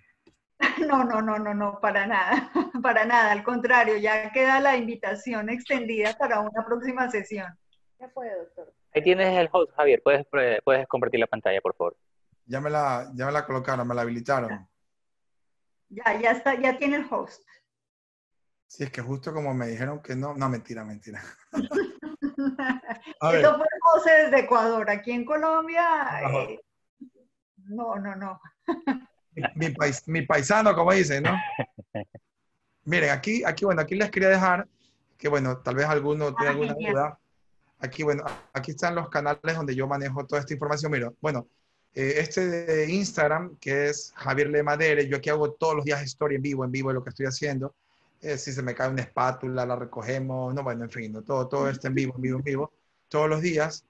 No, no, no, no, no, para nada, para nada, al contrario, ya queda la invitación extendida para una próxima sesión. Ya puede, doctor. Ahí tienes el host, Javier. Puedes, eh, puedes compartir la pantalla, por favor. Ya me la, ya me la colocaron, me la habilitaron. Ya, ya está, ya tiene el host. Sí, es que justo como me dijeron que no, no, mentira, mentira. Esto desde Ecuador. Aquí en Colombia, eh, no, no, no. mi, mi, paisano, como dicen, ¿no? Miren, aquí, aquí, bueno, aquí les quería dejar que, bueno, tal vez alguno tenga ah, alguna duda Aquí, bueno, aquí están los canales donde yo manejo toda esta información. Mira, bueno, eh, este de Instagram, que es Javier Le Madere, yo aquí hago todos los días historia en vivo, en vivo de lo que estoy haciendo. Eh, si se me cae una espátula, la recogemos, no, bueno, en fin, todo, todo está en vivo, en vivo, en vivo, todos los días.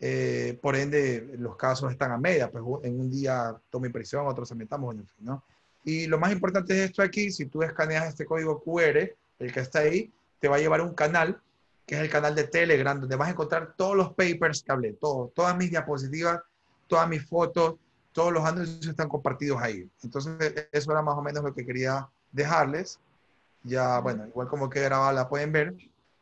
Eh, por ende, los casos están a media, pues en un día tomo impresión, otro se metamos, en fin, ¿no? Y lo más importante es esto aquí, si tú escaneas este código QR, el que está ahí, te va a llevar un canal que es el canal de Telegram, donde vas a encontrar todos los papers que hablé, todo, todas mis diapositivas, todas mis fotos, todos los anuncios están compartidos ahí. Entonces, eso era más o menos lo que quería dejarles. Ya, bueno, igual como que grabada la pueden ver.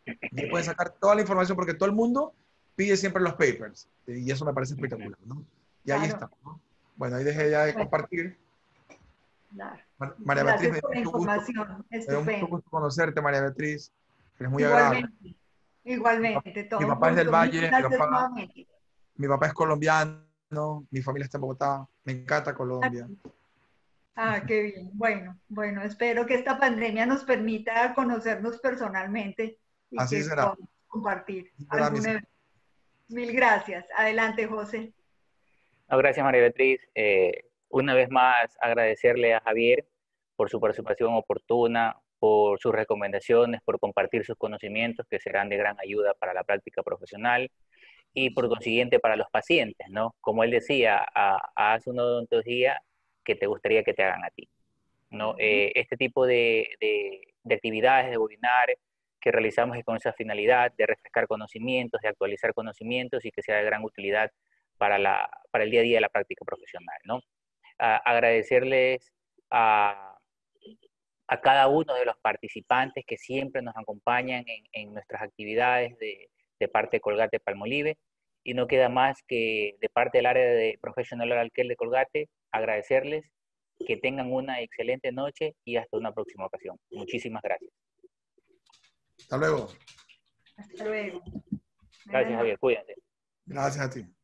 Y pueden sacar toda la información porque todo el mundo pide siempre los papers. Y eso me parece espectacular, ¿no? Y ahí está. ¿no? Bueno, ahí dejé ya de compartir. Claro. María Beatriz, me gusto, conocerte, María Beatriz. Eres muy agradable. Igualmente, Mi papá es del Valle, mi papá, es colombiano, mi familia está en Bogotá, me encanta Colombia. Ah, ah, qué bien. Bueno, bueno, espero que esta pandemia nos permita conocernos personalmente y Así compartir. Mil gracias. Adelante, José. gracias, María Beatriz. Eh, una vez más, agradecerle a Javier por su participación oportuna, por sus recomendaciones, por compartir sus conocimientos que serán de gran ayuda para la práctica profesional y por consiguiente para los pacientes, ¿no? Como él decía, hace haz una odontología que te gustaría que te hagan a ti, ¿no? Eh, este tipo de, de, actividades, de webinar que realizamos es con esa finalidad de refrescar conocimientos, de actualizar conocimientos y que sea de gran utilidad para, la, para el día a día de la práctica profesional, ¿no? agradecerles a a cada uno de los participantes que siempre nos acompañan en, nuestras actividades de, parte de Colgate Palmolive. Y no queda más que de parte del área de profesional Oral de Colgate agradecerles que tengan una excelente noche y hasta una próxima ocasión. Muchísimas gracias. Hasta luego. Hasta luego. Gracias, Javier. Cuídate. Gracias a ti.